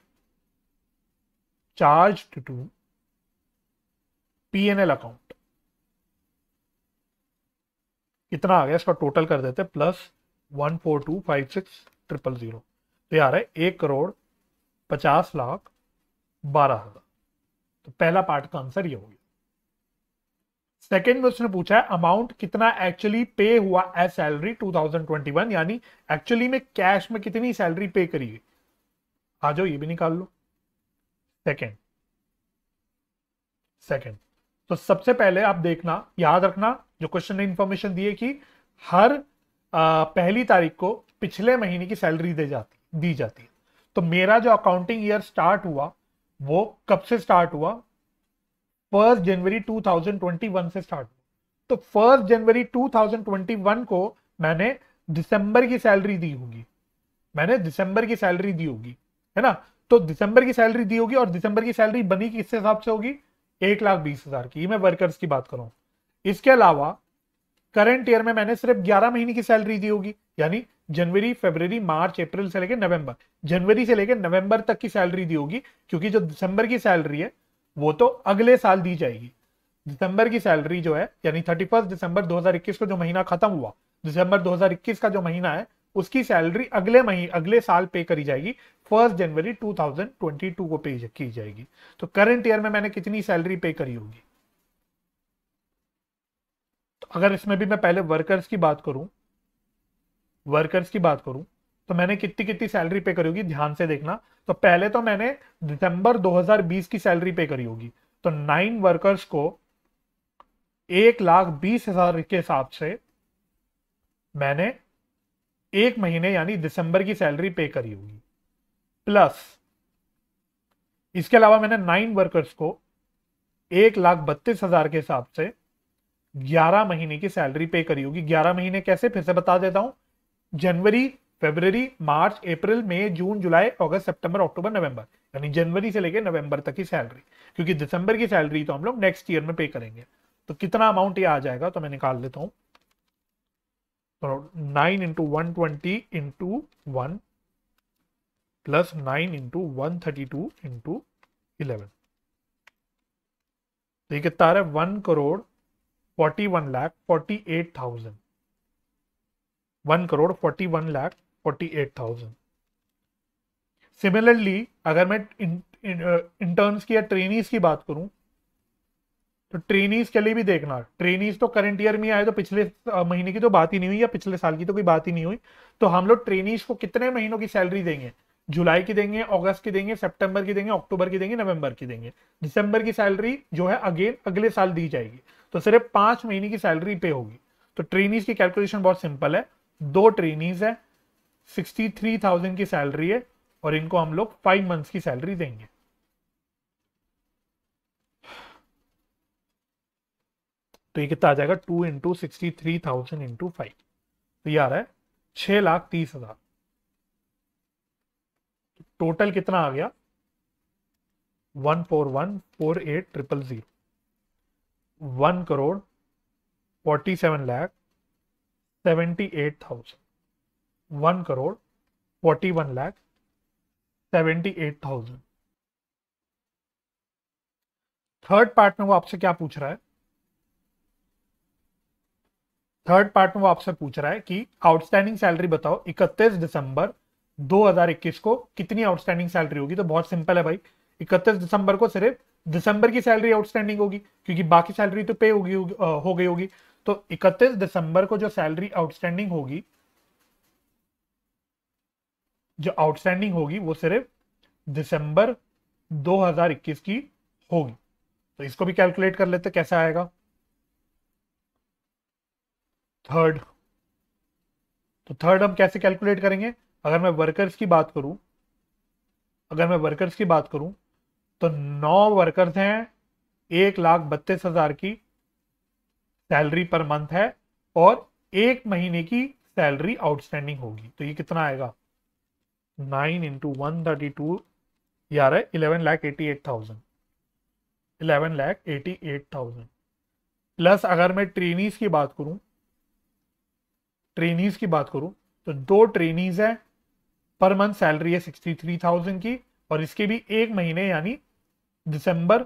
charged to P&L account. कितना आ गया इसका टोटल कर देते हैं plus one four two five six triple zero तो यार है एक करोड़ पचास लाख बारह हजार तो पहला पार्ट का आंसर ये हो गया सेकेंड में उसने पूछा है अमाउंट कितना एक्चुअली पे हुआ एज सैलरी 2021 यानी एक्चुअली में कैश में कितनी सैलरी पे करी गई आ जाओ ये भी निकाल लो सेकेंड सेकेंड तो सबसे पहले आप देखना याद रखना जो क्वेश्चन ने इंफॉर्मेशन दी है कि हर आ, पहली तारीख को पिछले महीने की सैलरी दे जाती दी जाती है तो मेरा जो अकाउंटिंग ईयर स्टार्ट हुआ वो कब से स्टार्ट हुआ फर्स्ट जनवरी 2021 से स्टार्ट तो फर्स्ट जनवरी 2021 को मैंने दिसंबर की सैलरी दी होगी मैंने दिसंबर की सैलरी दी होगी है ना तो दिसंबर की सैलरी दी होगी और दिसंबर की सैलरी बनी किस हिसाब से होगी एक लाख बीस हजार की मैं वर्कर्स की बात करूं इसके अलावा करंट ईयर में मैंने सिर्फ ग्यारह महीने की सैलरी दी होगी यानी जनवरी फरवरी मार्च अप्रैल से लेकर नवंबर जनवरी से लेकर नवंबर तक की सैलरी दी होगी क्योंकि जो दिसंबर की सैलरी है वो तो अगले साल दी जाएगी दिसंबर की सैलरी जो है यानी थर्टी फर्स्ट दिसंबर दो हजार इक्कीस को जो महीना खत्म हुआ दिसंबर दो हजार इक्कीस का जो महीना है उसकी सैलरी अगले महीने अगले साल पे करी जाएगी first January two thousand twenty two को पे की जाएगी तो करंट ईयर में मैंने कितनी सैलरी पे करी होगी तो अगर इसमें भी मैं पहले वर्कर्स की बात करूं वर्कर्स की बात करूं तो मैंने कितनी कितनी सैलरी पे करी होगी ध्यान से देखना तो पहले तो मैंने दिसंबर 2020 की सैलरी पे करी होगी तो नाइन वर्कर्स को एक लाख बीस हजार के हिसाब से मैंने एक महीने यानी दिसंबर की सैलरी पे करी होगी प्लस इसके अलावा मैंने नाइन वर्कर्स को एक लाख बत्तीस हजार के हिसाब से ग्यारह महीने की सैलरी पे करी होगी ग्यारह महीने कैसे फिर से बता देता हूं जनवरी फेब्रवरी मार्च अप्रैल मई जून जुलाई अगस्त सितंबर अक्टूबर नवंबर यानी जनवरी से लेकर नवंबर तक की सैलरी क्योंकि दिसंबर की सैलरी तो हम लोग नेक्स्ट ईयर में पे करेंगे तो कितना अमाउंट ये आ जाएगा तो मैं निकाल लेता हूँ nine into one twenty into one plus nine into one thirty two into eleven तो ये कितना आ रहा है one crore forty one lakh forty eight thousand one crore forty one lakh 48,000 similarly अगर मैं इंटर्न्स uh, की या ट्रेनीज की बात करूं तो ट्रेनीज के लिए भी देखना ट्रेनीज तो करंट ईयर में आए तो पिछले uh, महीने की तो बात ही नहीं हुई या पिछले साल की तो कोई बात ही नहीं हुई तो हम लोग ट्रेनीज को कितने महीनों की सैलरी देंगे जुलाई की देंगे अगस्त की देंगे सितंबर की देंगे अक्टूबर की देंगे नवंबर की देंगे दिसंबर की सैलरी जो है अगेन अगले साल दी जाएगी तो सिर्फ पांच महीने की सैलरी पे होगी तो ट्रेनीज की कैलकुलेशन बहुत सिंपल है दो ट्रेनीज है सिक्सटी थ्री थाउजेंड की सैलरी है और इनको हम लोग फाइव मंथ्स की सैलरी देंगे तो ये कितना आ जाएगा two into sixty three thousand into five तो ये आ रहा है छह लाख तीस हजार टोटल कितना आ गया one four one four eight triple zero one crore forty seven lakh seventy eight thousand crore forty one lakh seventy eight thousand third part में वो आपसे क्या पूछ रहा है थर्ड पार्ट में वो आपसे पूछ रहा है कि आउटस्टैंडिंग सैलरी बताओ 31 दिसंबर 2021 को कितनी आउटस्टैंडिंग सैलरी होगी तो बहुत सिंपल है भाई 31 दिसंबर को सिर्फ दिसंबर की सैलरी आउटस्टैंडिंग होगी क्योंकि बाकी सैलरी तो पे होगी हो गई होगी तो 31 दिसंबर को जो सैलरी आउटस्टैंडिंग होगी जो आउटस्टैंडिंग होगी वो सिर्फ दिसंबर 2021 की होगी तो इसको भी कैलकुलेट कर लेते कैसे आएगा थर्ड तो थर्ड हम कैसे कैलकुलेट करेंगे अगर मैं वर्कर्स की बात करूं अगर मैं वर्कर्स की बात करूं तो नौ वर्कर्स हैं एक लाख बत्तीस हजार की सैलरी पर मंथ है और एक महीने की सैलरी आउटस्टैंडिंग होगी तो ये कितना आएगा nine into one thirty two यार है eleven lakh eighty eight thousand eleven lakh eighty eight thousand plus अगर मैं ट्रेनीज की बात करूं ट्रेनीज की बात करूं तो दो ट्रेनीज है पर मंथ सैलरी है सिक्सटी थ्री थाउजेंड की और इसके भी एक महीने यानी दिसंबर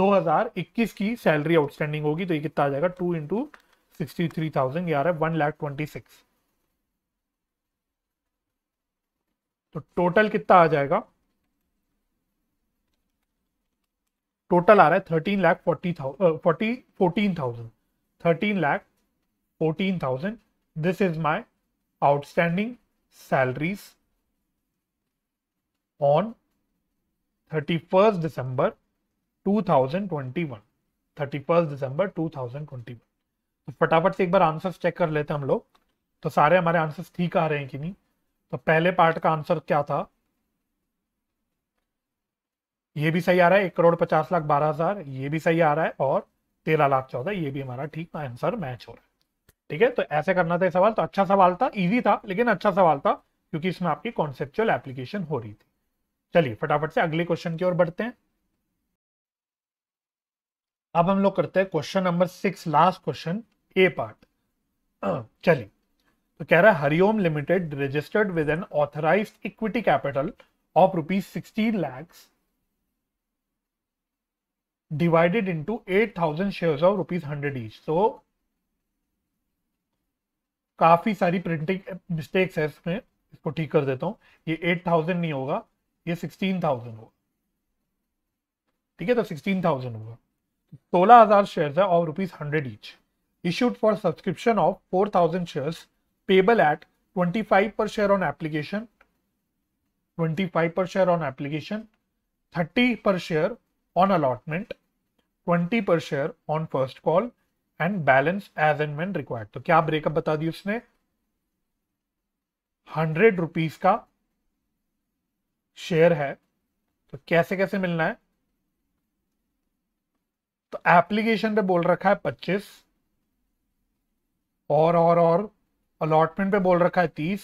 2021 की सैलरी आउटस्टैंडिंग होगी तो ये कितना आ जाएगा two into sixty three thousand यार है वन लाख ट्वेंटी सिक्स तो टोटल कितना आ जाएगा टोटल आ रहा है thirteen lakh forty thousand forty fourteen thousand thirteen lakh fourteen thousand this is my outstanding salaries on thirty first December two thousand twenty one thirty first December two thousand twenty one फटाफट से एक बार answers check कर लेते हैं हम लोग तो सारे हमारे आंसर्स ठीक आ रहे हैं कि नहीं तो पहले पार्ट का आंसर क्या था ये भी सही आ रहा है एक करोड़ पचास लाख बारह हजार ये भी सही आ रहा है और तेरह लाख चौदह ये भी हमारा ठीक आंसर मैच हो रहा है ठीक है तो ऐसे करना था सवाल तो अच्छा सवाल था इजी था लेकिन अच्छा सवाल था क्योंकि इसमें आपकी कॉन्सेप्चुअल एप्लीकेशन हो रही थी चलिए फटाफट से अगले क्वेश्चन की ओर बढ़ते हैं अब हम लोग करते हैं question number six last question A part चलिए तो कह रहा है Hariom limited registered with an authorised equity capital of rupees sixteen lakhs divided into eight thousand share of rupees hundred each तो काफी सारी प्रिंटिंग मिस्टेक्स है इसमें इसको ठीक कर देता हूं ये एट थाउजेंड नहीं होगा ये सिक्सटीन थाउजेंड होगा ठीक है तो सिक्सटीन थाउजेंड होगा सोलह हजार शेयर है और rupees hundred each issued for subscription of four thousand shares payable at 25 per share on application, 25 per share on application, 30 per share on allotment, 20 per share on first call and balance as and when required. तो क्या breakup बता दी उसने hundred rupees का share है तो कैसे कैसे मिलना है तो एप्लीकेशन पे बोल रखा है पच्चीस और और और अलॉटमेंट पे बोल रखा है तीस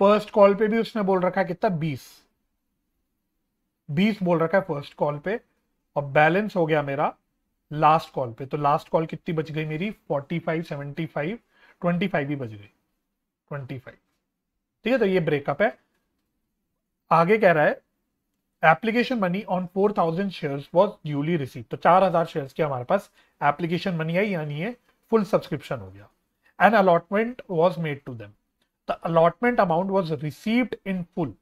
फर्स्ट कॉल पे भी उसने बोल रखा है कितना बीस बीस बोल रखा है फर्स्ट कॉल पे और बैलेंस हो गया मेरा लास्ट कॉल पे तो लास्ट कॉल कितनी बच गई मेरी forty five seventy five twenty five ही बच गई ट्वेंटी फाइव ठीक है तो ये ब्रेकअप है आगे कह रहा है application money on four thousand share was duly receive तो चार हजार शेयर की हमारे पास एप्लीकेशन मनी है यानी है फुल सब्सक्रिप्शन हो गया an allotment was made to them the allotment amount was received in full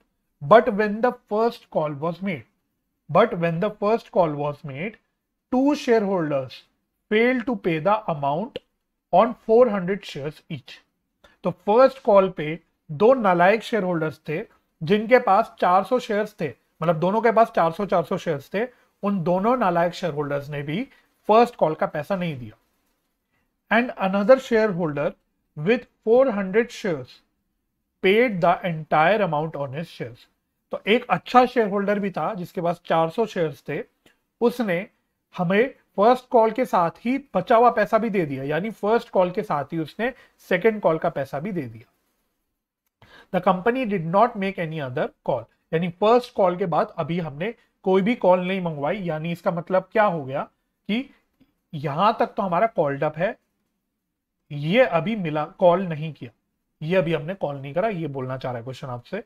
but when the first call was made but when the first call was made to shareholders fail to pay the amount on four hundred share each तो first call पे दो नलायक share holders थे जिनके पास 400 shares थे मतलब दोनों के पास 400 400 shares थे उन दोनों नालायक शेयर होल्डर्स ने भी फर्स्ट कॉल का पैसा नहीं दिया and another shareholder with 400 shares paid the entire amount on his shares. तो एक अच्छा शेयर होल्डर भी था जिसके पास 400 शेयर्स थे उसने हमें फर्स्ट कॉल के साथ ही बचा हुआ पैसा भी दे दिया यानी फर्स्ट कॉल के साथ ही उसने सेकंड कॉल का पैसा भी दे दिया the company did not make any other call यानी फर्स्ट कॉल के बाद अभी हमने कोई भी कॉल नहीं मंगवाई यानी इसका मतलब क्या हो गया कि यहां तक तो हमारा कॉल डप है ये अभी मिला कॉल नहीं किया ये अभी हमने कॉल नहीं करा ये बोलना चाह रहा है क्वेश्चन आपसे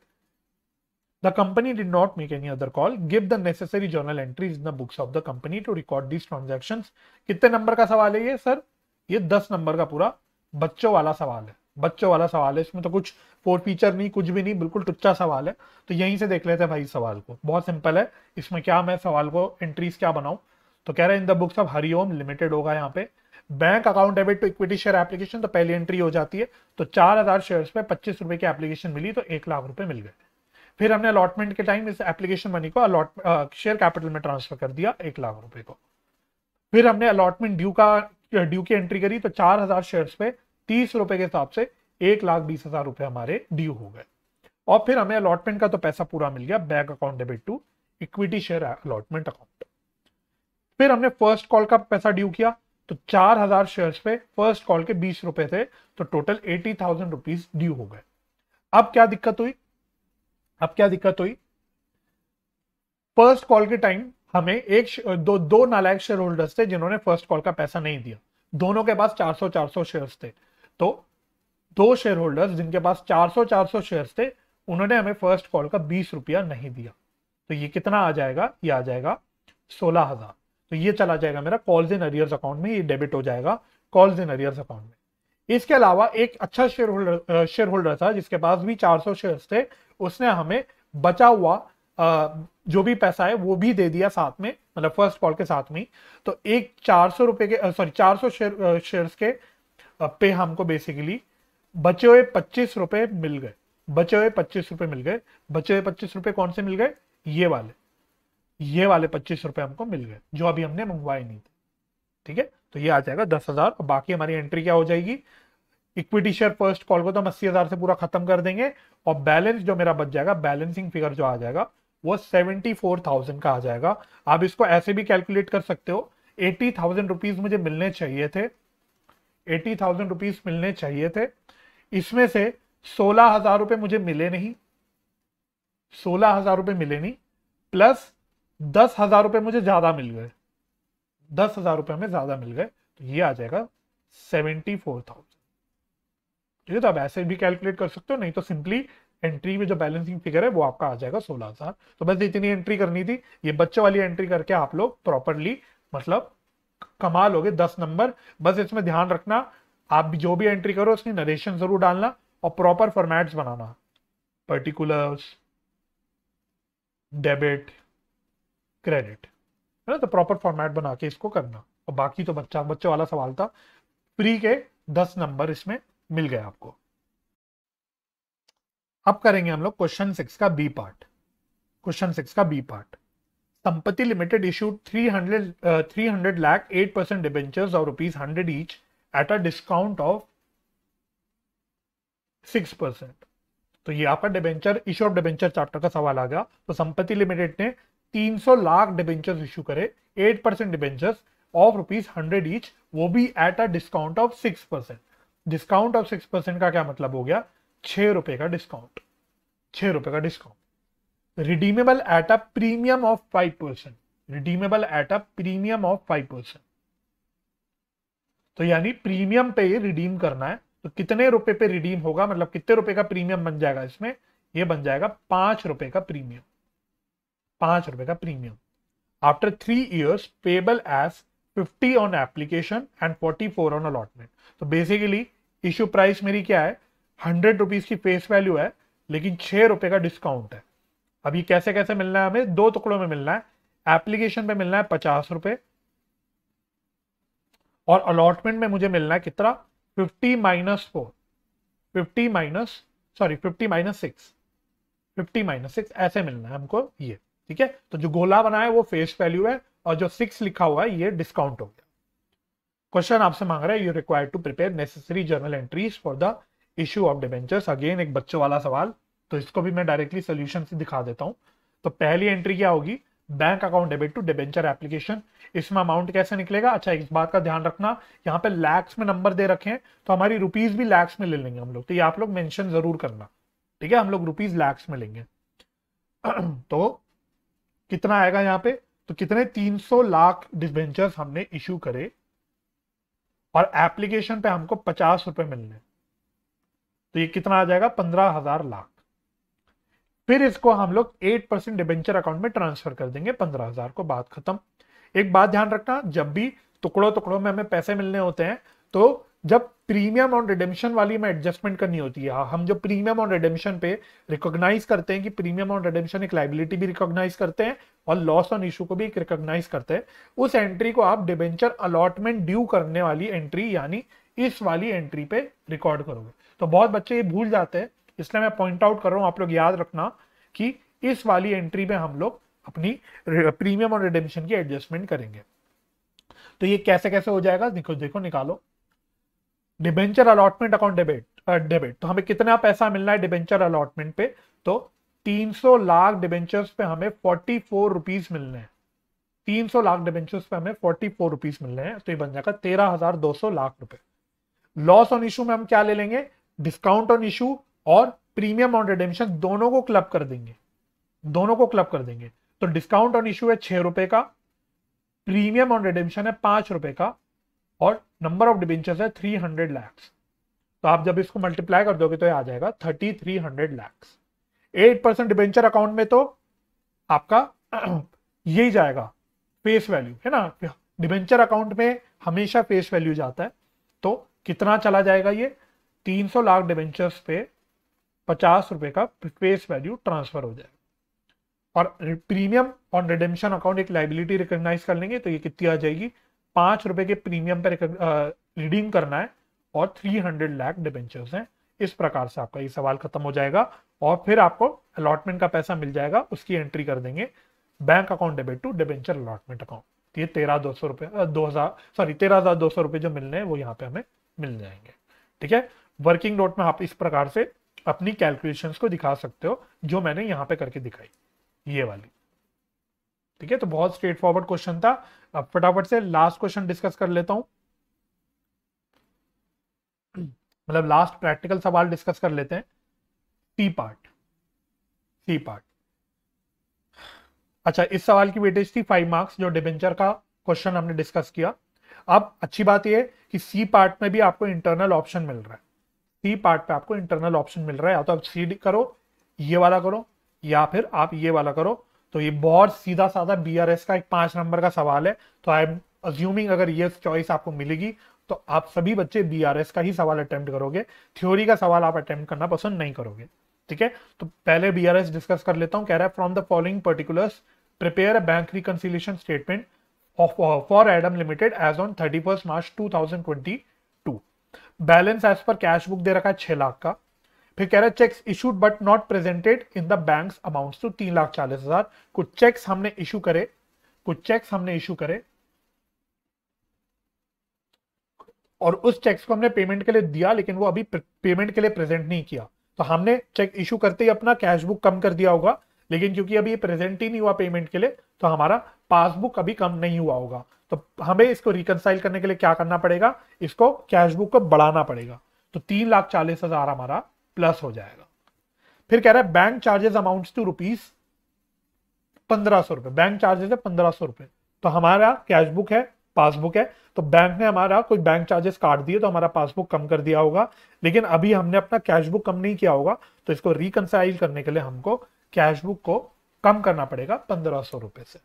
the company did not make any other call give the necessary journal entries in the books of the company to record this transaction कितने नंबर का सवाल है ये सर ये दस नंबर का पूरा बच्चों वाला सवाल है बच्चों वाला सवाल है इसमें तो कुछ फोर फीचर नहीं कुछ भी नहीं बिल्कुल टुच्चा सवाल है तो यहीं से देख लेते हैं भाई सवाल को बहुत सिंपल है इसमें क्या मैं सवाल को एंट्रीज क्या बनाऊं तो कह रहे हैं in the books of Hariom limited होगा यहाँ पे bank account debit to equity share application तो पहली एंट्री हो जाती है तो चार हजार शेयर पे पच्चीस रुपए की एप्लीकेशन मिली तो एक लाख रुपए मिल गए फिर हमने अलॉटमेंट के टाइम इस एप्लीकेशन मनी को अलॉट शेयर कैपिटल में ट्रांसफर कर दिया एक लाख रुपए को फिर हमने अलॉटमेंट ड्यू का ड्यू की एंट्री करी तो चार हजार शेयर पे तीस रुपए के हिसाब से एक लाख बीस हजार रुपए हमारे ड्यू हो गए और फिर हमें अलॉटमेंट का तो पैसा पूरा मिल गया bank account debit to equity share allotment account फिर हमने फर्स्ट कॉल का पैसा ड्यू किया तो चार हजार शेयर पे फर्स्ट कॉल के बीस रुपए थे तो total eighty thousand rupees due हो गए अब क्या दिक्कत हुई अब क्या दिक्कत हुई फर्स्ट कॉल के टाइम हमें एक दो दो नालायक शेयर होल्डर्स थे जिन्होंने फर्स्ट कॉल का पैसा नहीं दिया दोनों के पास 400 400 शेयर्स थे तो दो शेयर होल्डर्स जिनके पास 400 400 शेयर्स थे उन्होंने हमें फर्स्ट कॉल का बीस रुपया नहीं दिया तो ये कितना आ जाएगा ये आ जाएगा सोलह हजार तो ये चला जाएगा मेरा कॉल्स इन अरियर्स अकाउंट में ये डेबिट हो जाएगा कॉल्स इन अरियर्स अकाउंट में इसके अलावा एक अच्छा शेयर होल्डर शेयर होल्डर था जिसके पास भी 400 शेयर्स थे उसने हमें बचा हुआ जो भी पैसा है वो भी दे दिया साथ में मतलब फर्स्ट कॉल के साथ में तो एक चार सौ के सॉरी चार सौ शेयर शेयर्स के पे हमको बेसिकली बचे हुए पच्चीस मिल गए बचे हुए पच्चीस मिल गए बचे हुए पच्चीस कौन से मिल गए ये वाले ये वाले पच्चीस रुपए हमको मिल गए जो अभी हमने मंगवाए नहीं थे ठीक है तो ये आ जाएगा दस हजार और बाकी हमारी एंट्री क्या हो जाएगी इक्विटी शेयर फर्स्ट कॉल को तो हम अस्सी हजार से पूरा खत्म कर देंगे और बैलेंस जो मेरा बच जाएगा बैलेंसिंग फिगर जो आ जाएगा वो सेवेंटी फोर थाउजेंड का आ जाएगा आप इसको ऐसे भी कैलकुलेट कर सकते हो एटी थाउजेंड रुपीज मुझे मिलने चाहिए थे एटी थाउजेंड रुपीज मिलने चाहिए थे इसमें से सोलह हजार रुपए मुझे मिले नहीं सोलह हजार रुपए मिले नहीं प्लस दस हजार रुपए मुझे ज़्यादा मिल गए दस हजार रुपए हमें ज़्यादा मिल गए तो ये आ जाएगा सेवेंटी फोर थाउजेंड ठीक है तो आप ऐसे भी कैलकुलेट कर सकते हो नहीं तो सिंपली एंट्री में जो बैलेंसिंग फिगर है वो आपका आ जाएगा सोलह हजार तो बस इतनी एंट्री करनी थी ये बच्चों वाली एंट्री करके आप लोग प्रॉपरली मतलब कमा लोगे दस नंबर बस इसमें ध्यान रखना आप भी जो भी एंट्री करो उसकी नरेशन जरूर डालना और प्रॉपर फॉर्मेट्स बनाना पर्टिकुलर्स डेबिट क्रेडिट है ना तो प्रॉपर फॉर्मेट बना के इसको करना और बाकी तो बच्चा बच्चों वाला सवाल था प्री के दस नंबर इसमें मिल गए आपको अब करेंगे हम लोग क्वेश्चन सिक्स का बी पार्ट क्वेश्चन सिक्स का B part Sampatti Limited issued 300 three hundred lakh eight percent debentures और rupees hundred each at a discount of six percent तो ये आपका debenture issue of debenture chapter का सवाल आ गया तो संपत्ति लिमिटेड ने 300 लाख डिबेंचर्स इशू करे 8 percent debentures of rupees hundred each वो भी at a discount of six percent discount of six percent का क्या मतलब हो गया छह रुपए का डिस्काउंट छह रुपए का discount redeemable at a premium of five percent redeemable at a premium of five percent तो यानी प्रीमियम पे रिडीम करना है तो कितने रुपए पे रिडीम होगा मतलब कितने रुपए का प्रीमियम बन जाएगा इसमें ये बन जाएगा पांच रुपए का प्रीमियम पांच रुपए का premium after three years payable as fifty on application and forty four on allotment तो बेसिकली इश्यू प्राइस मेरी क्या है हंड्रेड रुपीज़ की फेस वैल्यू है लेकिन छह रुपए का डिस्काउंट है अब ये कैसे कैसे मिलना है हमें दो टुकड़ों में मिलना है एप्लीकेशन पे मिलना है पचास रुपए और अलॉटमेंट में मुझे मिलना है कितना fifty minus four fifty minus sorry fifty minus six fifty minus six ऐसे मिलना है हमको ये ठीक है तो जो गोला बना है वो फेस वैल्यू है और जो सिक्स लिखा हुआ है ये डिस्काउंट हो गया क्वेश्चन आपसे मांग रहा है you require to prepare necessary journal entries for the issue of debentures again एक बच्चों वाला सवाल तो इसको भी मैं डायरेक्टली सोल्यूशन से दिखा देता हूँ तो पहली एंट्री क्या होगी bank account debit to debenture application इसमें अमाउंट कैसे निकलेगा अच्छा इस बात का ध्यान रखना यहाँ पे लैक्स में नंबर दे रखे हैं तो हमारी रुपीज भी लैक्स में ले लेंगे हम लोग तो ये आप लोग मेंशन जरूर करना ठीक है हम लोग रुपीज लैक्स में लेंगे तो कितना आएगा यहाँ पे तो कितने 300 लाख डिबेंचर्स हमने इशू करे और एप्लीकेशन पे हमको पचास रुपए मिलने तो ये कितना आ जाएगा पंद्रह हजार लाख फिर इसको हम लोग एट परसेंट डिबेंचर अकाउंट में ट्रांसफर कर देंगे पंद्रह हजार को बात खत्म एक बात ध्यान रखना जब भी टुकड़ों टुकड़ों में हमें पैसे मिलने होते हैं तो जब प्रीमियम ऑन रिडेम्पशन वाली में एडजस्टमेंट करनी होती है हम जो प्रीमियम ऑन रिडेम्पशन पे रिकॉग्नाइज करते हैं कि प्रीमियम ऑन रिडेम्पशन एक लाइबिलिटी भी रिकॉग्नाइज करते हैं और लॉस ऑन इशू को भी एक रिकॉग्नाइज करते हैं उस एंट्री को आप डिबेंचर अलॉटमेंट ड्यू करने वाली एंट्री यानी इस वाली एंट्री पे रिकॉर्ड करोगे तो बहुत बच्चे ये भूल जाते हैं इसलिए मैं पॉइंट आउट कर रहा हूँ आप लोग याद रखना कि इस वाली एंट्री पे हम लोग अपनी प्रीमियम और रिडेम्पशन की एडजस्टमेंट करेंगे तो ये कैसे कैसे हो जाएगा देखो देखो निकालो debenture allotment account debit debit तो हमें कितना पैसा मिलना है डिबेंचर अलॉटमेंट पे तो 300 लाख डिबेंचर्स पे हमें फोर्टी फोर रुपीज मिलने हैं सौ लाख डिबेंचर्स पे हमें फोर्टी फोर रुपीज मिलने हैं तो ये बन जाएगा तेरह हजार दो सौ लाख रुपए लॉस ऑन इशू में हम क्या ले लेंगे डिस्काउंट ऑन इशू और प्रीमियम ऑन रिडेमशन दोनों को क्लब कर देंगे दोनों को क्लब कर देंगे तो डिस्काउंट ऑन इशू है छह रुपए का प्रीमियम ऑन रिडेमशन है पांच रुपए का और नंबर ऑफ डिबेंचर है थ्री हंड्रेड लैक्स तो आप जब इसको मल्टीप्लाई कर दोगे तो ये आ जाएगा thirty three hundred lakhs eight percent debenture account में तो आपका यही जाएगा फेस वैल्यू है ना डिबेंचर अकाउंट में हमेशा फेस वैल्यू जाता है तो कितना चला जाएगा ये तीन सौ लाख डिबेंचर्स पे पचास रुपए का फेस वैल्यू ट्रांसफर हो जाएगा और प्रीमियम ऑन रिडेम्शन अकाउंट एक लाइबिलिटी रिकग्नाइज कर लेंगे तो ये कितनी आ जाएगी पांच रुपए के प्रीमियम पर रिडीम करना है और थ्री हंड्रेड लाख डिबेंचर्स हैं इस प्रकार से आपका ये सवाल खत्म हो जाएगा और फिर आपको अलॉटमेंट का पैसा मिल जाएगा उसकी एंट्री कर देंगे bank account debit to debenture allotment account ये तेरह दो सौ रुपए दो हज़ार सॉरी तेरह हज़ार दो सौ रुपए जो मिलने हैं वो यहाँ पे हमें मिल जाएंगे ठीक है वर्किंग नोट में आप इस प्रकार से अपनी कैलकुलेशन को दिखा सकते हो जो मैंने यहाँ पे करके दिखाई ये वाली ठीक है तो बहुत स्ट्रेट फॉरवर्ड क्वेश्चन था अब फटाफट से लास्ट क्वेश्चन डिस्कस कर लेता हूं मतलब लास्ट प्रैक्टिकल सवाल डिस्कस कर लेते हैं सी पार्ट सी पार्ट अच्छा इस सवाल की वेटेज थी फाइव मार्क्स जो डिबेंचर का क्वेश्चन हमने डिस्कस किया अब अच्छी बात यह कि सी पार्ट में भी आपको इंटरनल ऑप्शन मिल रहा है सी पार्ट पे आपको इंटरनल ऑप्शन मिल रहा है या तो आप सी करो ये वाला करो या फिर आप ये वाला करो तो ये बहुत सीधा साधा बी का एक पांच नंबर का सवाल है तो आई एम अज्यूमिंग अगर ये चॉइस आपको मिलेगी तो आप सभी बच्चे बी का ही सवाल अटेम्प्ट करोगे थ्योरी का सवाल आप अटेम्प्ट करना पसंद नहीं करोगे ठीक है तो पहले बी डिस्कस कर लेता हूँ कह रहा है from the following particulars prepare a bank reconciliation statement on thirty first March two thousand twenty two balance as per cash book दे रखा है छह लाख का फिर कह रहा है cheques issued but not presented in the banks amounts to तीन लाख चालीस हजार कुछ चेक्स हमने इशू करे कुछ चेक्स हमने इशू करे और उस चेक्स को हमने पेमेंट के लिए दिया लेकिन वो अभी पेमेंट के लिए प्रेजेंट नहीं किया तो हमने चेक इशू करते ही अपना कैश बुक कम कर दिया होगा लेकिन क्योंकि अभी ये प्रेजेंट ही नहीं हुआ पेमेंट के लिए तो हमारा पासबुक अभी कम नहीं हुआ होगा तो हमें इसको रिकनसाइल करने के लिए क्या करना पड़ेगा इसको कैश बुक को बढ़ाना पड़ेगा तो तीन लाख चालीस हजार हमारा प्लस हो जाएगा फिर कह रहा है bank charges amount to rupees पंद्रह सौ रुपए बैंक चार्जेस है पंद्रह सौ रुपए तो हमारा कैश बुक है पासबुक है तो बैंक ने हमारा कोई बैंक चार्जेस काट दिए तो हमारा पासबुक कम कर दिया होगा लेकिन अभी हमने अपना कैश बुक कम नहीं किया होगा तो इसको रिकनसाइल करने के लिए हमको कैश बुक को कम करना पड़ेगा पंद्रह सौ रुपए से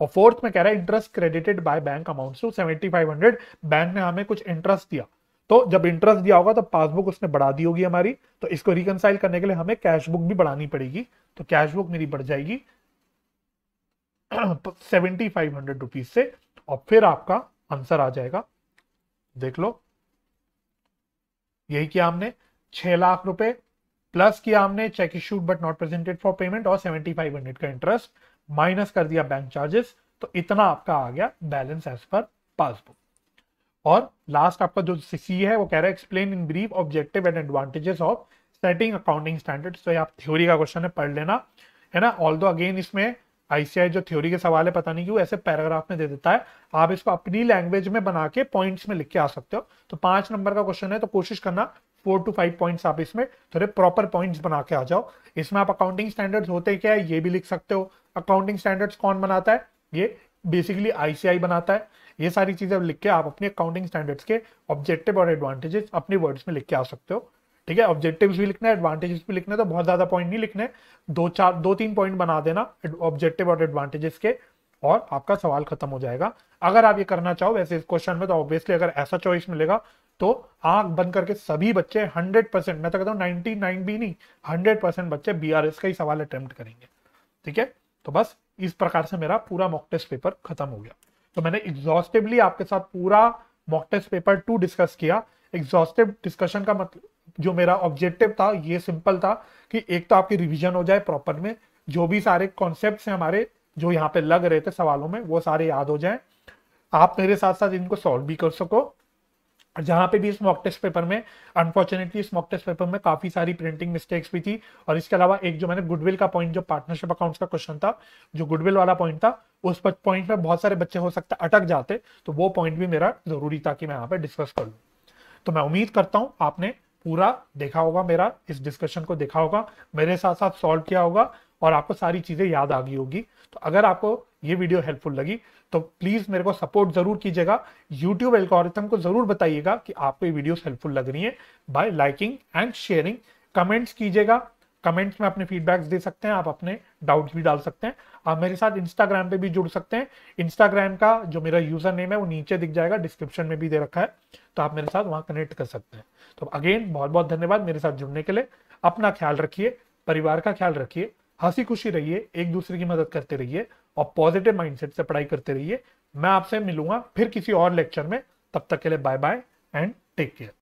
और फोर्थ में कह रहा है interest credited by bank amount to seventy five hundred bank ने हमें कुछ इंटरेस्ट दिया तो जब इंटरेस्ट दिया होगा तो पासबुक उसने बढ़ा दी होगी हमारी तो इसको रिकनसाइल करने के लिए हमें कैश बुक भी बढ़ानी पड़ेगी तो कैश बुक मेरी बढ़ जाएगी सेवेंटी फाइव हंड्रेड रुपीज से और फिर आपका आंसर आ जाएगा देख लो यही किया हमने छह लाख रुपए प्लस किया हमने cheque issued but not presented for payment और सेवेंटी फाइव हंड्रेड का इंटरेस्ट माइनस कर दिया बैंक चार्जेस तो इतना आपका आ गया बैलेंस एज पर पासबुक और लास्ट आपका जो सी है वो कह रहा है explain in brief objective and advantages of setting accounting standards तो ये आप थ्योरी का क्वेश्चन है पढ़ लेना है ना ऑल अगेन इसमें आईसीआई जो थ्योरी के सवाल है पता नहीं क्यों ऐसे पैराग्राफ में दे देता है आप इसको अपनी लैंग्वेज में बना के पॉइंट्स में लिख के आ सकते हो तो पांच नंबर का क्वेश्चन है तो कोशिश करना फोर टू फाइव पॉइंट्स आप इसमें थोड़े प्रॉपर पॉइंट्स बना के आ जाओ इसमें आप अकाउंटिंग स्टैंडर्ड्स होते क्या है ये भी लिख सकते हो अकाउंटिंग स्टैंडर्ड्स कौन बनाता है ये बेसिकली आईसीआई बनाता है ये सारी चीज़ें लिख के आप अपने अकाउंटिंग स्टैंडर्ड्स के ऑब्जेक्टिव और एडवांटेजेस अपने वर्ड्स में लिख के आ सकते हो ठीक है ऑब्जेक्टिव्स भी लिखना है एडवांटेजेस भी लिखना है तो बहुत ज़्यादा पॉइंट नहीं लिखने दो चार दो तीन पॉइंट बना देना ऑब्जेक्टिव और एडवांटेजेस के और आपका सवाल खत्म हो जाएगा अगर आप ये करना चाहो वैसे इस क्वेश्चन में तो ऑब्वियसली अगर ऐसा चॉइस मिलेगा तो आंख बंद करके सभी बच्चे 100 परसेंट मैं तो कहता हूँ 99 भी नहीं 100 परसेंट बच्चे बी का ही सवाल अटेम्प्ट करेंगे ठीक है तो बस इस प्रकार से मेरा पूरा मॉक टेस्ट पेपर खत्म हो गया तो मैंने एग्जॉस्टिवली आपके साथ पूरा mock test paper two discuss किया एग्जॉस्टिव डिस्कशन का मतलब जो मेरा ऑब्जेक्टिव था ये सिंपल था कि एक तो आपकी रिविजन हो जाए प्रॉपर में जो भी सारे कॉन्सेप्ट हैं हमारे जो यहाँ पे लग रहे थे सवालों में वो सारे याद हो जाए आप मेरे साथ साथ इनको सॉल्व भी कर सको जहां पे भी इस मॉक टेस्ट पेपर में अनफॉर्चुनेटली इस मॉक टेस्ट पेपर में काफी सारी प्रिंटिंग मिस्टेक्स भी थी और इसके अलावा एक जो मैंने गुडविल का पॉइंट जो पार्टनरशिप अकाउंट्स का क्वेश्चन था जो गुडविल वाला पॉइंट था उस पॉइंट में बहुत सारे बच्चे हो सकता अटक जाते तो वो पॉइंट भी मेरा जरूरी था कि मैं यहाँ पे डिस्कस कर लूँ तो मैं उम्मीद करता हूँ आपने पूरा देखा होगा मेरा इस डिस्कशन को देखा होगा मेरे साथ साथ सॉल्व किया होगा और आपको सारी चीज़ें याद आ गई होगी तो अगर आपको ये वीडियो हेल्पफुल लगी तो प्लीज मेरे को सपोर्ट जरूर कीजिएगा यूट्यूब एल्कोरिथम को जरूर बताइएगा कि आपको ये वीडियोस हेल्पफुल लग रही है by liking and sharing comments कीजिएगा कमेंट्स में अपने फीडबैक्स दे सकते हैं आप अपने डाउट्स भी डाल सकते हैं आप मेरे साथ इंस्टाग्राम पे भी जुड़ सकते हैं इंस्टाग्राम का जो मेरा यूजर नेम है वो नीचे दिख जाएगा डिस्क्रिप्शन में भी दे रखा है तो आप मेरे साथ वहाँ कनेक्ट कर सकते हैं तो अगेन बहुत बहुत धन्यवाद मेरे साथ जुड़ने के लिए अपना ख्याल रखिए परिवार का ख्याल रखिए हंसी खुशी रहिए एक दूसरे की मदद करते रहिए और पॉजिटिव माइंडसेट से पढ़ाई करते रहिए मैं आपसे मिलूंगा फिर किसी और लेक्चर में तब तक के लिए bye bye and take care